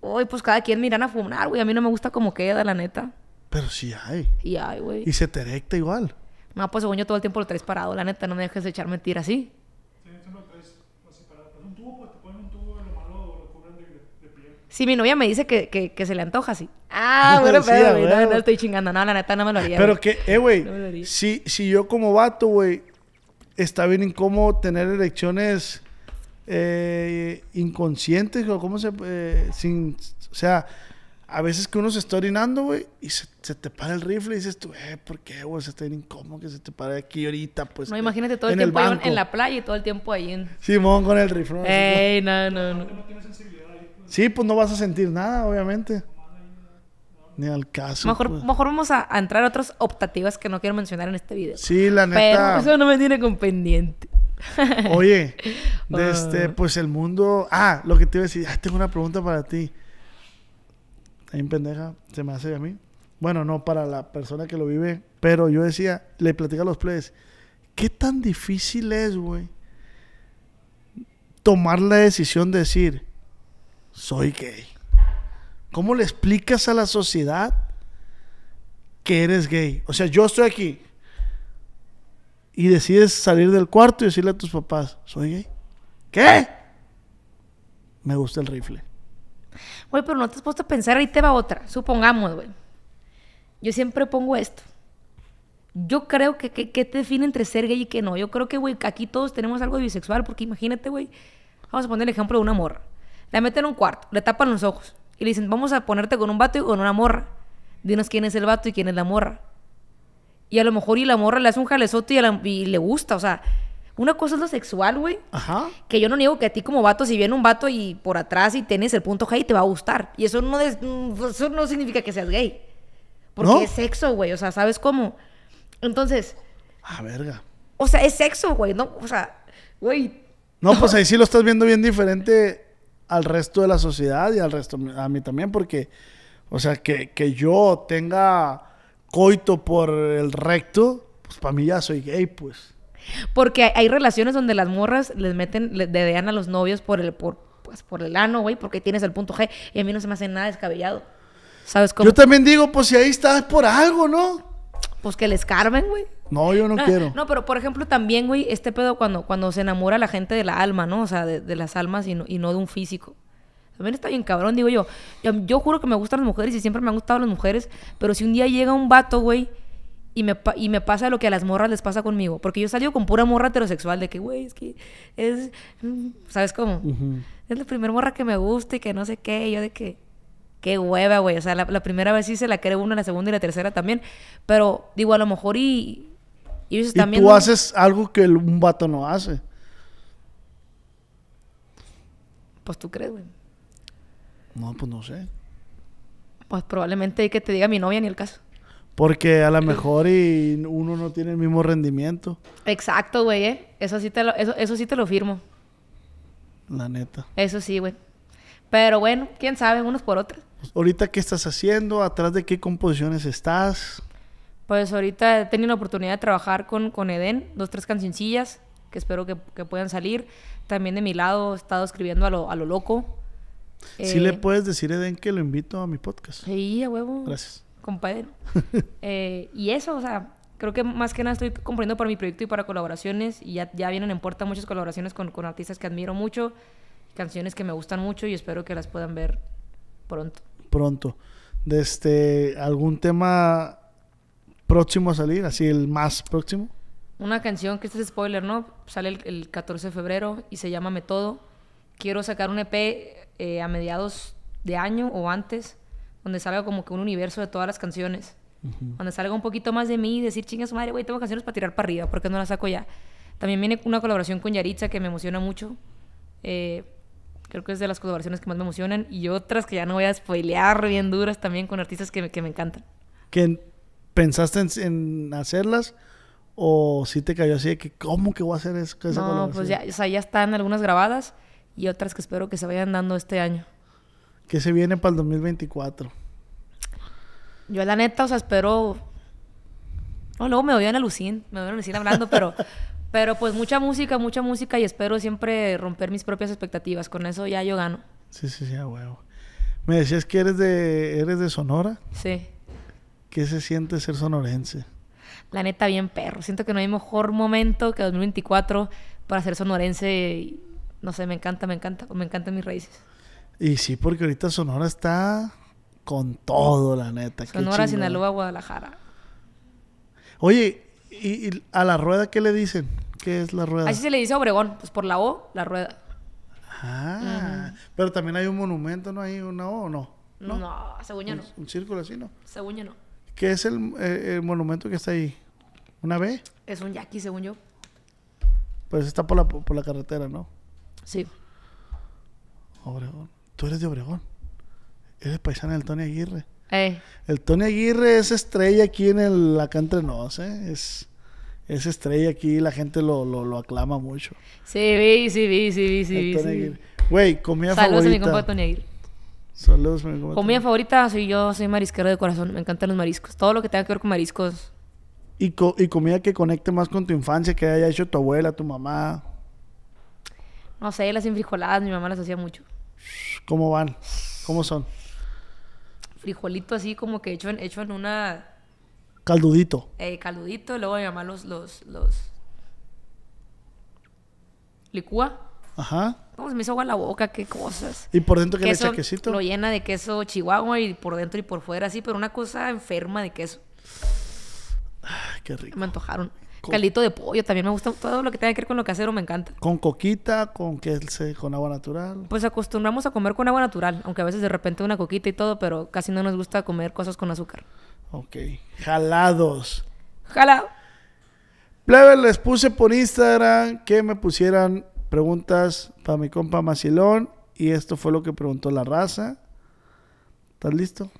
oye pues cada quien miran a fumar, güey. A mí no me gusta cómo queda, la neta. Pero sí hay. Y hay, güey. Y se te erecta igual. No, pues según yo todo el tiempo lo traes parado, la neta. No me dejes echar mentiras, así. Si mi novia me dice que, se le antoja, sí. Ah, (laughs) bueno, pero, no, estoy chingando. No, la neta no me lo haría. Pero que, eh, güey, si, si yo como vato, güey, está bien incómodo tener elecciones eh, inconscientes, o cómo se... Eh, sin, o sea, a veces que uno se está orinando, güey, y se, te para el rifle y dices tú, eh, ¿por qué, güey? Se está bien incómodo que se te para aquí ahorita, pues. No, imagínate todo el, tiempo en la playa y todo el tiempo ahí en. Simón con el rifle. Ey, no, no, no. no, no. Sí, pues no vas a sentir nada, obviamente. Ni al caso. Mejor, pues. vamos a, entrar a otras optativas que no quiero mencionar en este video. Sí, la neta. Pero (laughs) eso no me tiene con pendiente. (laughs) Oye, ah. este, pues el mundo. Ah, lo que te iba a decir. tengo una pregunta para ti. Ahí pendeja, se me hace a mí. Bueno, no para la persona que lo vive, pero yo decía, le platica a los players, ¿qué tan difícil es, güey? Tomar la decisión de decir, soy gay. ¿Cómo le explicas a la sociedad que eres gay? O sea, yo estoy aquí y decides salir del cuarto y decirle a tus papás, soy gay. ¿Qué? Me gusta el rifle. Güey, pero no te has puesto a pensar, ahí te va otra. Supongamos, güey. Yo siempre pongo esto. Yo creo que, ¿Qué te define entre ser gay y que no. Yo creo que, güey, aquí todos tenemos algo de bisexual, porque imagínate, güey, vamos a poner el ejemplo de una morra. La meten en un cuarto, le tapan los ojos y le dicen, vamos a ponerte con un vato y con una morra. Dinos quién es el vato y quién es la morra. Y a lo mejor y la morra le hace un jalezote y, le gusta, o sea, una cosa es lo sexual, güey. Ajá. Que yo no niego que a ti como vato, si viene un vato y por atrás y tienes el punto gay, te va a gustar. Y eso no, mm, no significa que seas gay. Porque es sexo, güey. O sea, ¿sabes cómo? Entonces... Ah, verga. O sea, es sexo, güey. No, o sea, güey. no, pues ahí sí lo estás viendo bien diferente al resto de la sociedad y al resto, a mí también, porque, o sea, que, yo tenga coito por el recto, pues para mí ya soy gay, pues. Porque hay, relaciones donde las morras les meten, le dedean a los novios por el, por, pues, por el ano, güey, porque tienes el punto G y a mí no se me hace nada descabellado. ¿Sabes cómo? Yo también digo, pues si ahí estás por algo, ¿no? Pues que les carmen, güey. No, yo no, ah, quiero. No, pero por ejemplo también, güey, este pedo cuando, cuando se enamora la gente de la alma, ¿no? O sea, de, las almas y no, y no de un físico. También está bien cabrón, digo yo. yo. juro que me gustan las mujeres y siempre me han gustado las mujeres, pero si un día llega un vato, güey, y me, y me pasa lo que a las morras les pasa conmigo, porque yo salgo con pura morra heterosexual, de que, güey, es que es, mm, ¿sabes cómo? Es la primera morra que me gusta y que no sé qué, yo de que, qué hueva, güey, o sea, la, la primera vez sí se la cree una, la segunda y la tercera también, pero digo, a lo mejor y y, tú haces algo que un vato no hace. Pues tú crees, güey. No, pues no sé. Pues probablemente que te diga mi novia ni el caso. Porque a lo mejor y uno no tiene el mismo rendimiento. Exacto, güey, ¿eh? Eso sí eso, eso sí te lo firmo. La neta. Eso sí, güey. Pero bueno, quién sabe, unos por otros. Pues ahorita, ¿qué estás haciendo? ¿Atrás de qué composiciones estás? Pues ahorita he tenido la oportunidad de trabajar con, con Eden, dos, tres cancioncillas que espero que, puedan salir. También de mi lado he estado escribiendo a lo, loco. sí le eh, puedes decir a Eden que lo invito a mi podcast. Sí, a huevo. Gracias. Compadre. (laughs) Eh, y eso, o sea, creo que más que nada estoy comprendiendo para mi proyecto y para colaboraciones. Y ya, ya vienen en puerta muchas colaboraciones con, artistas que admiro mucho, canciones que me gustan mucho y espero que las puedan ver pronto. Pronto. De este, algún tema próximo a salir, así el más próximo. Una canción que este es spoiler, ¿no? Sale el, 14 de febrero y se llama todo Quiero sacar un EP eh, a mediados de año o antes, donde salga como que un universo de todas las canciones. Donde salga un poquito más de mí y decir, chinga su madre, güey, tengo canciones para tirar para arriba, ¿por qué no las saco ya? También viene una colaboración con Yaritza que me emociona mucho. Eh, creo que es de las colaboraciones que más me emocionan. Y otras que ya no voy a spoilear bien duras también con artistas que, me, que me encantan. Que pensaste en, hacerlas? ¿O si te cayó así de que, ¿cómo que voy a hacer eso? No, pues ya, o sea, están algunas grabadas y otras que espero que se vayan dando este año. que se viene para el 2024? Yo, la neta, o sea, espero. No, luego me voy a Lucín, me voy a Lucín hablando, pero. (laughs) Pero pues mucha música, mucha música y espero siempre romper mis propias expectativas. Con eso ya yo gano. Sí, sí, sí, a huevo. Me decías que eres de, eres de Sonora. Sí. ¿Qué se siente ser sonorense? La neta, bien perro. Siento que no hay mejor momento que 2024 para ser sonorense. No sé, me encanta, me encanta. Me encantan mis raíces. Y sí, porque ahorita Sonora está con todo, la neta. Sonora, Sinaloa, Guadalajara. Oye, ¿y, a la rueda qué le dicen? ¿Qué es la rueda? Así se le dice Obregón, pues por la O, la rueda. Ah, pero también hay un monumento, ¿no? ¿Hay una O o no? No, no según yo no. Un, círculo así, ¿no? Según yo no. ¿Qué es eh, el, monumento que está ahí? ¿Una B? Es un yaqui, según yo. Pues está por la, carretera, ¿no? Sí. Obregón. Tú eres de Obregón. Eres paisana del Tony Aguirre. Eh. El Tony Aguirre es estrella aquí en el acá entre ¿eh? Es, es estrella aquí, la gente lo, lo, aclama mucho. Sí, sí, sí, sí, sí, sí. comida Saludos a mi compa Tony Aguirre. Saludos, mi Comida favorita, soy yo, soy marisquero de corazón. Me encantan los mariscos. Todo lo que tenga que ver con mariscos. Y, comida que conecte más con tu infancia, que haya hecho tu abuela, tu mamá. No sé, las enfrijoladas, mi mamá las hacía mucho. ¿Cómo van? ¿Cómo son? Frijolito así como que hecho en, hecho en una... Caldudito. Eh, caldudito, luego mi mamá los... los, los... ¿Licúa? Ajá. No, se me hizo agua la boca, qué cosas. ¿Y por dentro que le echa quesito? Lo llena de queso chihuahua y por dentro y por fuera, así, pero una cosa enferma de queso. qué rico. Me antojaron. Calito de pollo también me gusta todo lo que tenga que ver con lo casero me encanta. Con coquita, con queso, con agua natural. Pues acostumbramos a comer con agua natural, aunque a veces de repente una coquita y todo, pero casi no nos gusta comer cosas con azúcar. Ok. Jalados. Jalado. Plebe, les puse por Instagram que me pusieran preguntas para mi compa Macielón. Y esto fue lo que preguntó la raza. ¿Estás listo?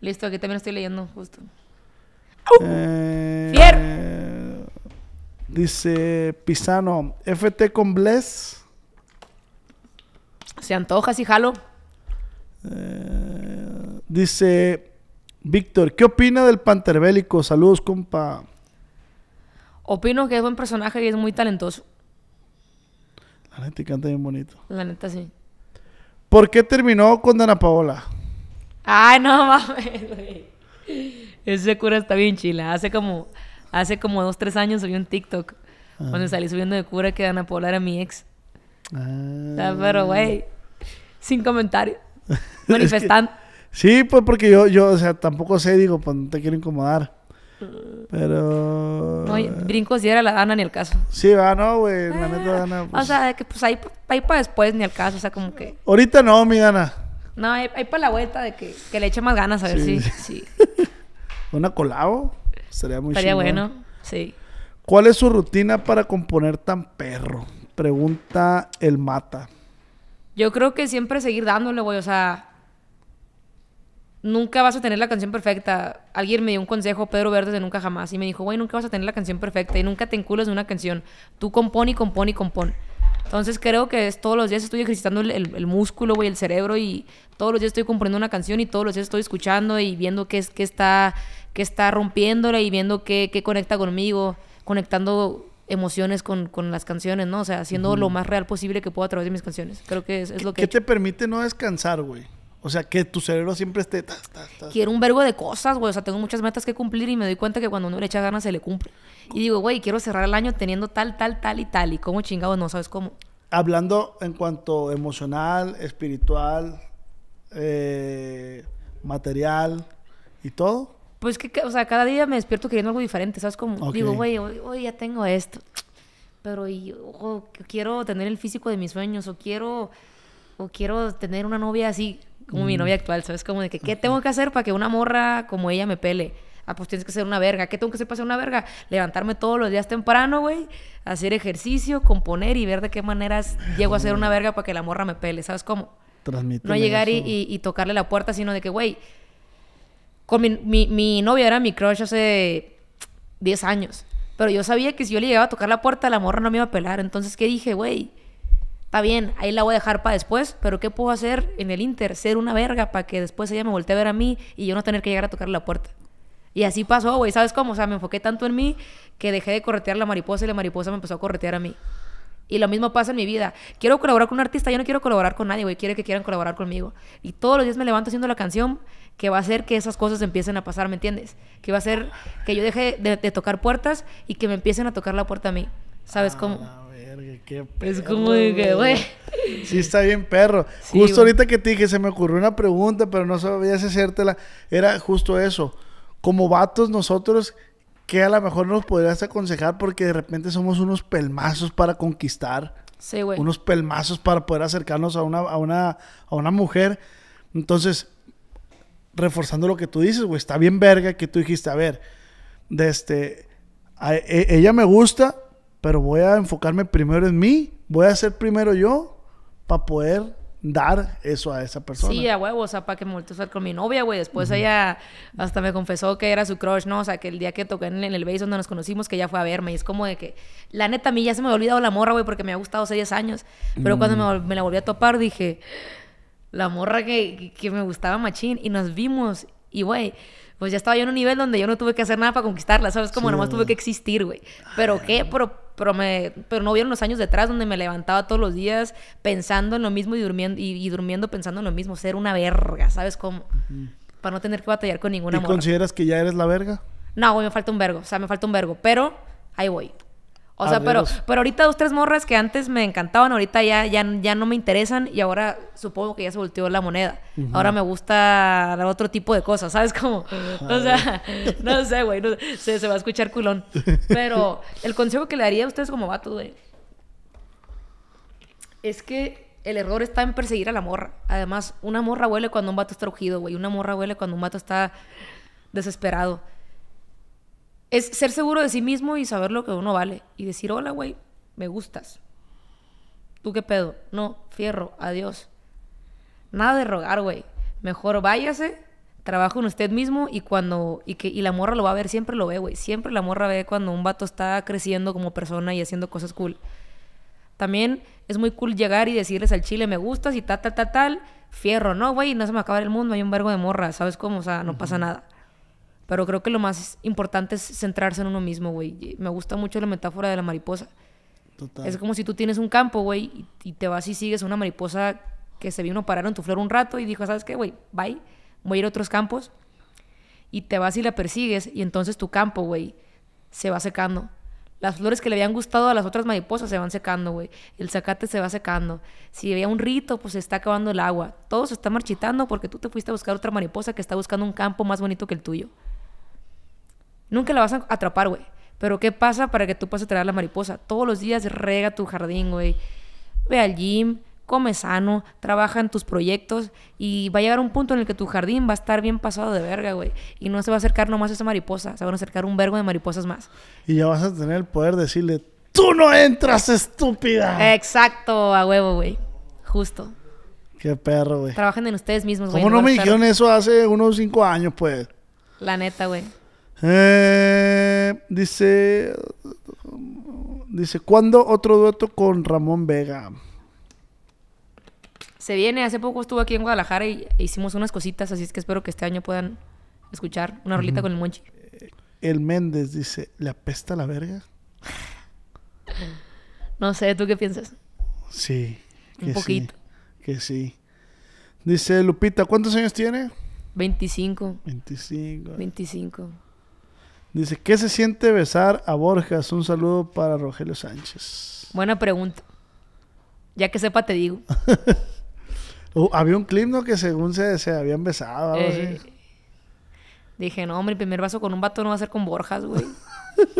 Listo, aquí también estoy leyendo, justo. Eh, dice Pisano, FT con Bless. Se antoja si jalo. Eh, dice Víctor, ¿qué opina del Panterbélico? Saludos, compa. Opino que es buen personaje y es muy talentoso. La neta, canta bien bonito. La neta, sí. ¿Por qué terminó con Dana Paola? Ay, no mames, güey. Ese cura está bien chila. Hace como, hace como dos, tres años subí un TikTok. Ah. cuando Donde salí subiendo de cura que Ana Paola era mi ex. Ah. ah. Pero, güey, sin comentario. (laughs) Manifestando. sí, pues porque yo, yo, o sea, tampoco sé, digo, pues no te quiero incomodar. Pero. No, si era la gana, ni el caso. Sí, va, no, güey. La ah, neta, pues. O sea, que pues ahí, para después ni el caso. O sea, como que. Ahorita no, mi Dana. No, ahí, para la vuelta de que, le eche más ganas a ver si. (laughs) Una colabo. Sería muy Estaría bueno, sí. ¿Cuál es su rutina para componer tan perro? Pregunta el mata. Yo creo que siempre seguir dándole, güey. O sea, nunca vas a tener la canción perfecta. Alguien me dio un consejo, Pedro Verdes de Nunca Jamás, y me dijo, güey, nunca vas a tener la canción perfecta y nunca te encules de una canción. Tú compón y compón y compón. Entonces creo que todos los días estoy ejercitando el, el, músculo, güey, el cerebro y todos los días estoy componiendo una canción y todos los días estoy escuchando y viendo qué, es, qué, está, qué está rompiéndola y viendo qué, qué conecta conmigo, conectando emociones con, las canciones, ¿no? O sea, haciendo lo más real posible que puedo a través de mis canciones. Creo que es, lo que... ¿Qué te permite no descansar, güey? O sea, que tu cerebro siempre esté... Quiero un verbo de cosas, güey. O sea, tengo muchas metas que cumplir y me doy cuenta que cuando uno le echa ganas se le cumple. Y digo, güey, quiero cerrar el año teniendo tal, tal, tal y tal. Y cómo chingado no sabes cómo. Hablando en cuanto emocional, espiritual, eh, material y todo. Pues que, o sea, cada día me despierto queriendo algo diferente, ¿sabes? cómo? digo, güey, hoy, ya tengo esto. Pero y, quiero tener el físico de mis sueños o quiero... O quiero tener una novia así como mi novia actual, ¿sabes? Como de que, ¿qué tengo que hacer para que una morra como ella me pele? Ah, pues tienes que ser una verga. ¿Qué tengo que hacer para hacer una verga? Levantarme todos los días temprano, güey. Hacer ejercicio, componer y ver de qué maneras llego a ser una verga para que la morra me pele. ¿Sabes cómo? no llegar y, tocarle la puerta, sino de que, güey, con mi, mi, mi novia era mi crush hace 10 años. Pero yo sabía que si yo le llegaba a tocar la puerta, la morra no me iba a pelar. Entonces, ¿qué dije, güey? Está bien, ahí la voy a dejar para después, pero ¿qué puedo hacer en el Inter? Ser una verga para que después ella me voltee a ver a mí y yo no tener que llegar a tocar la puerta. Y así pasó, güey, ¿sabes cómo? O sea, me enfoqué tanto en mí que dejé de corretear la mariposa y la mariposa me empezó a corretear a mí. Y lo mismo pasa en mi vida. Quiero colaborar con un artista, yo no quiero colaborar con nadie, güey, Quiere que quieran colaborar conmigo. Y todos los días me levanto haciendo la canción que va a hacer que esas cosas empiecen a pasar, ¿me entiendes? Que va a hacer que yo deje de, tocar puertas y que me empiecen a tocar la puerta a mí. ¿Sabes ah, cómo? Es como de que, güey. Sí, está bien, perro. justo ahorita que te dije, se me ocurrió una pregunta, pero no sabías hacértela. Era justo eso. Como vatos, nosotros, que a lo mejor nos podrías aconsejar? Porque de repente somos unos pelmazos para conquistar. Sí, güey. Unos pelmazos para poder acercarnos a una, una, a una mujer. Entonces, reforzando lo que tú dices, güey, está bien verga que tú dijiste, a ver, de este, e, ella me gusta, pero voy a enfocarme primero en mí, voy a ser primero yo para poder dar eso a esa persona. Sí, a huevo, o sea, para que me volteó a estar con mi novia, güey. Después ella hasta me confesó que era su crush, ¿no? O sea, que el día que toqué en, el base donde nos conocimos, que ella fue a verme. Y es como de que, la neta, a mí ya se me había olvidado la morra, güey, porque me ha gustado hace 10 años. Pero cuando mm. me, la volví a topar, dije, la morra que, que me gustaba machín. Y nos vimos. Y, güey, pues ya estaba yo en un nivel donde yo no tuve que hacer nada para conquistarla, ¿sabes? Como nomás tuve que existir, güey. Pero qué, pero, pero, me, pero no vieron los años detrás donde me levantaba todos los días pensando en lo mismo y durmiendo, y, durmiendo pensando en lo mismo, ser una verga, ¿sabes cómo? Para no tener que batallar con ninguna ¿Y consideras que ya eres la verga? No, güey, me falta un vergo, o sea, me falta un vergo, pero ahí voy. O sea, pero, ahorita dos, tres morras que antes me encantaban, ahorita ya, ya, ya no me interesan y ahora supongo que ya se volteó la moneda. Ahora me gusta otro tipo de cosas, ¿sabes (laughs) cómo? o sea, no sé, güey, se, va a escuchar culón. (laughs) Pero el consejo que le daría a ustedes como vatos, güey, es que el error está en perseguir a la morra. Además, una morra huele cuando un vato está rugido, güey. Una morra huele cuando un vato está desesperado es ser seguro de sí mismo y saber lo que uno vale. Y decir, hola, güey, me gustas. ¿Tú qué pedo? No, fierro, adiós. Nada de rogar, güey. Mejor váyase, trabajo en usted mismo y cuando. Y, que, y la morra lo va a ver, siempre lo ve, güey. Siempre la morra ve cuando un vato está creciendo como persona y haciendo cosas cool. También es muy cool llegar y decirles al chile, me gustas y ta, ta, ta, tal. Fierro, no, güey, no se me acaba el mundo, hay un vergo de morra, ¿sabes cómo? O sea, no pasa nada. Pero creo que lo más importante es centrarse en uno mismo, güey. Me gusta mucho la metáfora de la mariposa. Es como si tú tienes un campo, güey, y te vas y sigues una mariposa que se vino a parar en tu flor un rato y dijo, ¿sabes qué, güey? Bye, voy a ir a otros campos. Y te vas y la persigues y entonces tu campo, güey, se va secando. Las flores que le habían gustado a las otras mariposas se van secando, güey. El zacate se va secando. Si había un rito, pues se está acabando el agua. Todo se está marchitando porque tú te fuiste a buscar otra mariposa que está buscando un campo más bonito que el tuyo. Nunca la vas a atrapar, güey. Pero ¿qué pasa para que tú puedas traer la mariposa? Todos los días rega tu jardín, güey. Ve al gym, come sano, trabaja en tus proyectos y va a llegar un punto en el que tu jardín va a estar bien pasado de verga, güey. Y no se va a acercar nomás esa mariposa, se van a acercar un vergo de mariposas más. Y ya vas a tener el poder de decirle, tú no entras, estúpida. Exacto, a huevo, güey. Justo. Qué perro, güey. Trabajen en ustedes mismos, güey. ¿Cómo no, me dijeron eso hace unos cinco años, pues? La neta, güey. Eh, dice. Dice, ¿cuándo otro dueto con Ramón Vega? Se viene, hace poco estuvo aquí en Guadalajara y e hicimos unas cositas, así es que espero que este año puedan escuchar una rolita con el Monchi. El Méndez dice, ¿le apesta la verga? no sé, ¿tú qué piensas? Sí. Un poquito. Sí, que sí. Dice Lupita, ¿cuántos años tiene? 25. 25. 25. Dice, ¿qué se siente besar a Borjas? Un saludo para Rogelio Sánchez. Buena pregunta. Ya que sepa, te digo. (laughs) Uh, había un clip, ¿no? Que según se, habían besado. algo así. Eh, dije, no, hombre, el primer vaso con un vato no va a ser con Borjas, güey.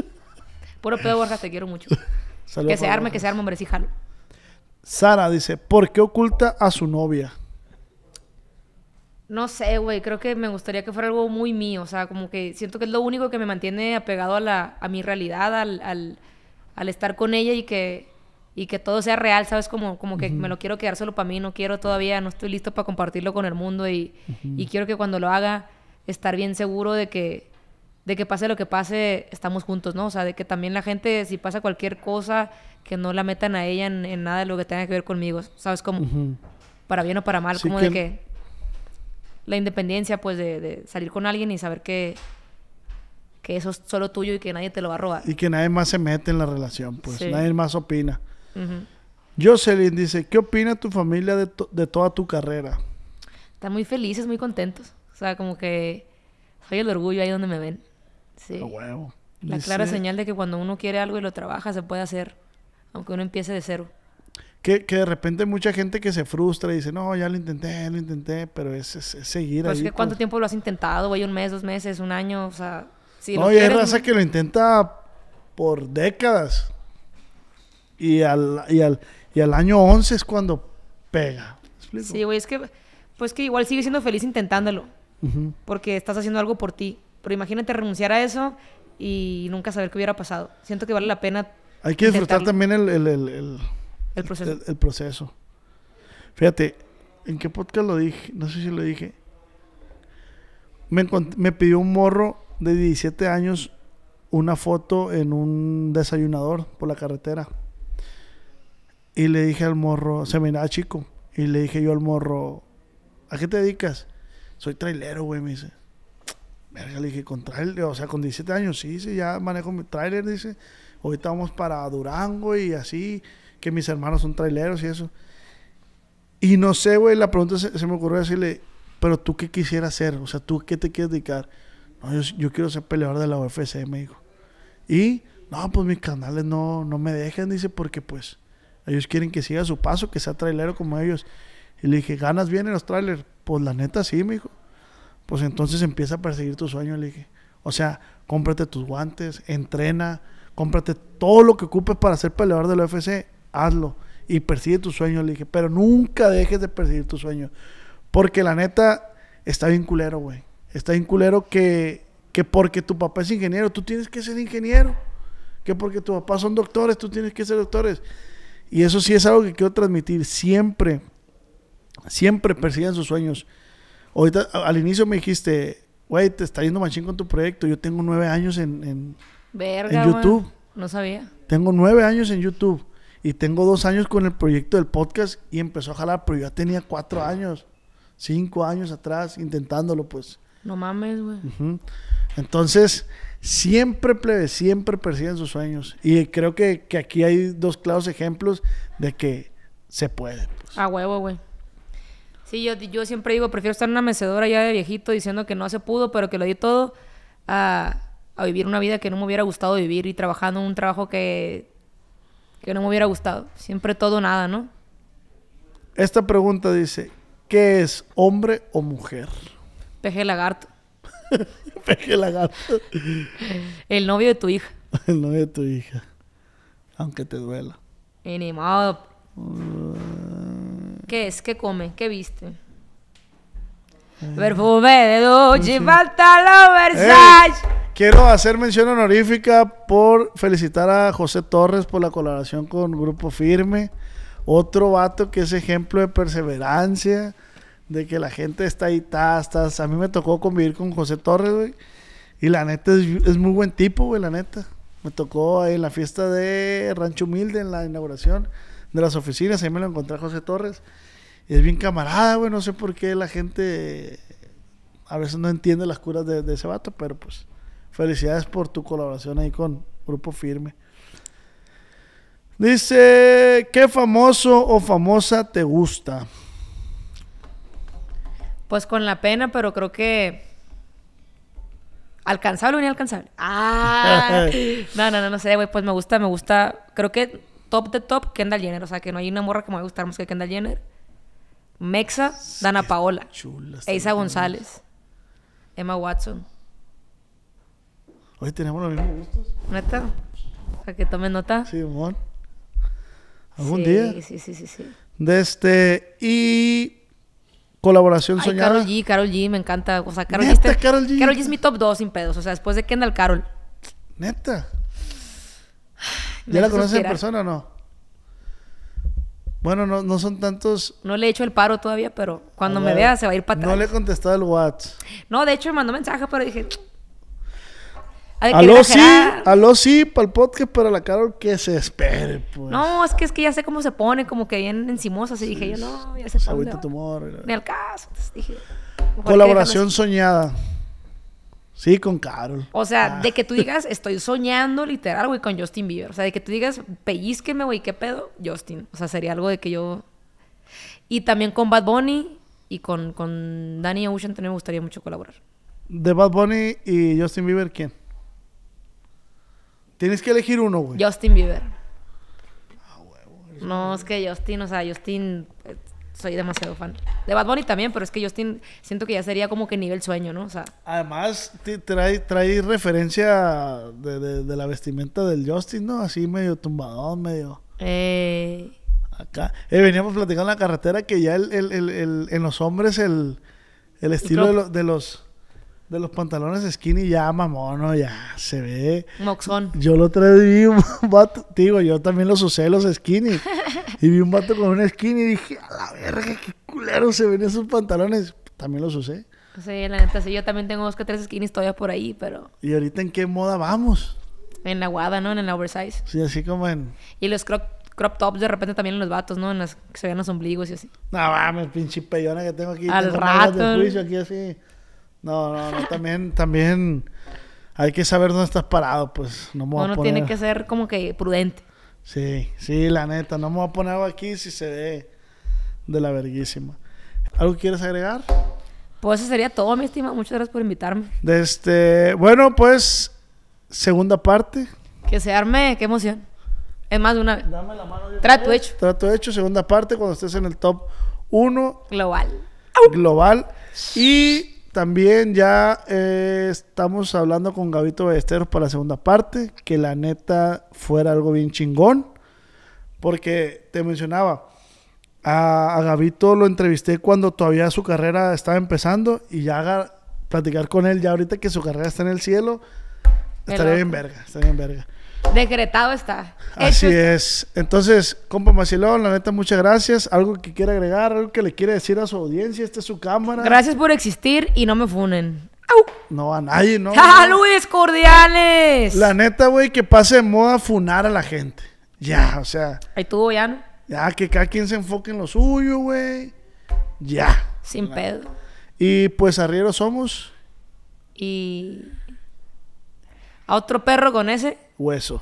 (laughs) Puro pedo, Borjas, te quiero mucho. (laughs) que se arme, que se arme, hombre, sí, jalo. Sara dice, ¿por qué oculta a su novia? No sé, güey, creo que me gustaría que fuera algo muy mío, o sea, como que siento que es lo único que me mantiene apegado a, la, a mi realidad, al, al, estar con ella y que, y que todo sea real, ¿sabes? Como, como que me lo quiero quedar solo para mí, no quiero todavía, no estoy listo para compartirlo con el mundo y, quiero que cuando lo haga estar bien seguro de que, de que pase lo que pase, estamos juntos, ¿no? O sea, de que también la gente, si pasa cualquier cosa, que no la metan a ella en, nada de lo que tenga que ver conmigo, ¿sabes? Como, para bien o para mal, como de que la independencia, pues, de, salir con alguien y saber que, que eso es solo tuyo y que nadie te lo va a robar. Y que nadie más se mete en la relación, pues, nadie más opina. Jocelyn dice, ¿qué opina tu familia de, toda tu carrera? Están muy felices, muy contentos. O sea, como que soy el orgullo ahí donde me ven. Sí. La clara señal de que cuando uno quiere algo y lo trabaja, se puede hacer, aunque uno empiece de cero que, de repente mucha gente que se frustra y dice, no, ya lo intenté, lo intenté, pero es, seguir pues Que ¿Cuánto tiempo lo has intentado, ¿Un mes, dos meses, un año? O sea, si No, y hay raza que lo intenta por décadas. Y al, y al, y al año 11 es cuando pega. Sí, güey, es que, pues que igual sigue siendo feliz intentándolo. Porque estás haciendo algo por ti. Pero imagínate renunciar a eso y nunca saber qué hubiera pasado. Siento que vale la pena. Hay que disfrutar también el el proceso. Fíjate, ¿en qué podcast lo dije? No sé si lo dije. Me, me pidió un morro de 17 años una foto en un desayunador por la carretera. Y le dije al morro, se chico. Y le dije yo al morro, ¿a qué te dedicas? Soy trailero, güey, me dice. Verga, le dije, con trailer, o sea, con 17 años, sí, sí, ya manejo mi trailer, dice. Hoy vamos para Durango y así que mis hermanos son traileros y eso. Y no sé, güey, la pregunta se, me ocurrió decirle, pero tú qué quisieras hacer, o sea, tú qué te quieres dedicar. No, yo, quiero ser peleador de la UFC, me dijo. Y, no, pues mis canales no, no me dejan, dice, porque pues ellos quieren que siga su paso, que sea trailero como ellos. Y le dije, ¿ganas bien en los trailers? Pues la neta sí, me dijo. Pues entonces empieza a perseguir tu sueño, le dije. O sea, cómprate tus guantes, entrena, cómprate todo lo que ocupes para ser peleador de la UFC hazlo y persigue tus sueños, le dije, pero nunca dejes de perseguir tus sueños, porque la neta está bien culero, güey. Está bien culero que, que porque tu papá es ingeniero, tú tienes que ser ingeniero, que porque tu papá son doctores, tú tienes que ser doctores. Y eso sí es algo que quiero transmitir, siempre, siempre persigan sus sueños. Ahorita, al inicio me dijiste, güey, te está yendo machín con tu proyecto. Yo tengo nueve años en, en, YouTube. No sabía. Tengo nueve años en YouTube. Y tengo dos años con el proyecto del podcast y empezó a jalar, pero ya tenía cuatro años, cinco años atrás intentándolo, pues. No mames, güey. Entonces, siempre, plebe, siempre persiguen sus sueños. Y creo que, aquí hay dos claros ejemplos de que se puede. Pues. A huevo, güey. Sí, yo, yo siempre digo, prefiero estar en una mecedora ya de viejito diciendo que no se pudo, pero que lo di todo a, a vivir una vida que no me hubiera gustado vivir y trabajando en un trabajo que que no me hubiera gustado. Siempre todo nada, ¿no? Esta pregunta dice, ¿qué es hombre o mujer? Peje lagarto. (laughs) Peje lagarto. El novio de tu hija. (laughs) El novio de tu hija. Aunque te duela. Animado. Eh, ah. ¿Qué es? ¿Qué come? ¿Qué viste? Eh. Perfume de Dolce, lo Versace. Quiero hacer mención honorífica por felicitar a José Torres por la colaboración con Grupo Firme. Otro vato que es ejemplo de perseverancia, de que la gente está ahí, tastas. A mí me tocó convivir con José Torres, güey. Y la neta es, muy buen tipo, güey, la neta. Me tocó ahí en la fiesta de Rancho Humilde, en la inauguración de las oficinas. Ahí me lo encontré a José Torres. es bien camarada, güey. No sé por qué la gente a veces no entiende las curas de ese vato, pero pues. Felicidades por tu colaboración ahí con Grupo Firme. Dice, ¿qué famoso o famosa te gusta? Pues con la pena, pero creo que... ¿Alcanzable o inalcanzable? Ah, (laughs) no, no, no, no sé, güey. Pues me gusta, me gusta. Creo que top de top, Kendall Jenner. O sea, que no hay una morra que me va a gustar más que Kendall Jenner. Mexa, Dana Paola. Chulas. González. Emma Watson. Hoy tenemos los mismos gustos. ¿Neta? Para que tome nota. Sí, buen. ¿Algún día? Sí, sí, sí, sí. De este, y colaboración Ay, soñada. Carol G, Carol G, me encanta. O sea, Carol, G, Carol G. es mi top 2 sin pedos. O sea, después de Kendall, Carol. Neta. ¿Ya la conoces en persona o no? Bueno, no, no son tantos. No le he hecho el paro todavía, pero cuando me vea se va a ir para atrás. No le he contestado el WhatsApp. No, de hecho me mandó mensaje, pero dije, Aló sí, aló sí, para el podcast, para la Carol que se espere, pues. No, es que es que ya sé cómo se pone, como que bien encimosa. Así dije, yo no, ya se pone. tumor. Ni al caso. Colaboración soñada. Sí, con Carol. O sea, ah. de que tú digas, (laughs) estoy soñando literal, güey, con Justin Bieber. O sea, de que tú digas, pellizqueme, güey, qué pedo, Justin. O sea, sería algo de que yo. Y también con Bad Bunny y con, con Danny Ocean también me gustaría mucho colaborar. De Bad Bunny y Justin Bieber, ¿quién? Tienes que elegir uno, güey. Justin Bieber. Ah, no, es que Justin, o sea, Justin, eh, soy demasiado fan. De Bad Bunny también, pero es que Justin siento que ya sería como que nivel sueño, ¿no? O sea, Además, trae, trae referencia de, la vestimenta del Justin, ¿no? Así medio tumbadón, medio eh, acá. Eh, veníamos platicando en la carretera que ya en los hombres el, el estilo de los de los pantalones skinny ya, mamono, ya se ve. Moxón. Yo lo otra vi un (laughs) vato, digo, yo también los usé los skinny. (laughs) y vi un vato con un skinny y dije, a la verga, qué culero se ven esos pantalones. También los usé. Sí, la neta, sí, yo también tengo dos que tres skinny todavía por ahí, pero. ¿Y ahorita en qué moda vamos? En la guada, ¿no? En el oversize. Sí, así como en. Y los crop, tops de repente también en los vatos, ¿no? En las que se vean los ombligos y así. No mames, pinche peyona que tengo aquí. Al rato. Juicio, aquí así. No, no, no, también, también hay que saber dónde estás parado, pues no me voy a poner... tiene que ser como que prudente. Sí, sí, la neta, no me voy a poner algo aquí si se ve de la verguísima. ¿Algo quieres agregar? Pues eso sería todo, mi estima. Muchas gracias por invitarme. Este, bueno, pues, segunda parte. Que se arme, qué emoción. Es más de una vez. Dame la mano. Trato hecho. Trato hecho, segunda parte, cuando estés en el top 1. Global. Global. Y también ya eh, estamos hablando con Gabito Ballesteros para la segunda parte, que la neta fuera algo bien chingón, porque te mencionaba, a, Gabito lo entrevisté cuando todavía su carrera estaba empezando y ya platicar con él ya ahorita que su carrera está en el cielo, estaría bien verga, estaría bien verga. Decretado está. Así es. Entonces, compa Macilón, la neta, muchas gracias. Algo que quiere agregar, algo que le quiere decir a su audiencia, esta es su cámara. Gracias por existir y no me funen. No a nadie, (laughs) ¿no? Luis cordiales! La neta, güey, que pase de moda funar a la gente. Ya, o sea. Ahí tú, ya, ¿no? Ya, que cada quien se enfoque en lo suyo, güey. Ya. Sin pedo. Y pues arriero somos. Y a otro perro con ese hueso.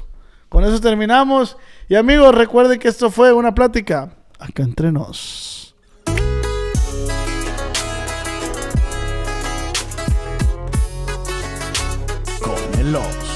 Con eso terminamos. Y amigos, recuerden que esto fue una plática acá entre nos. Con el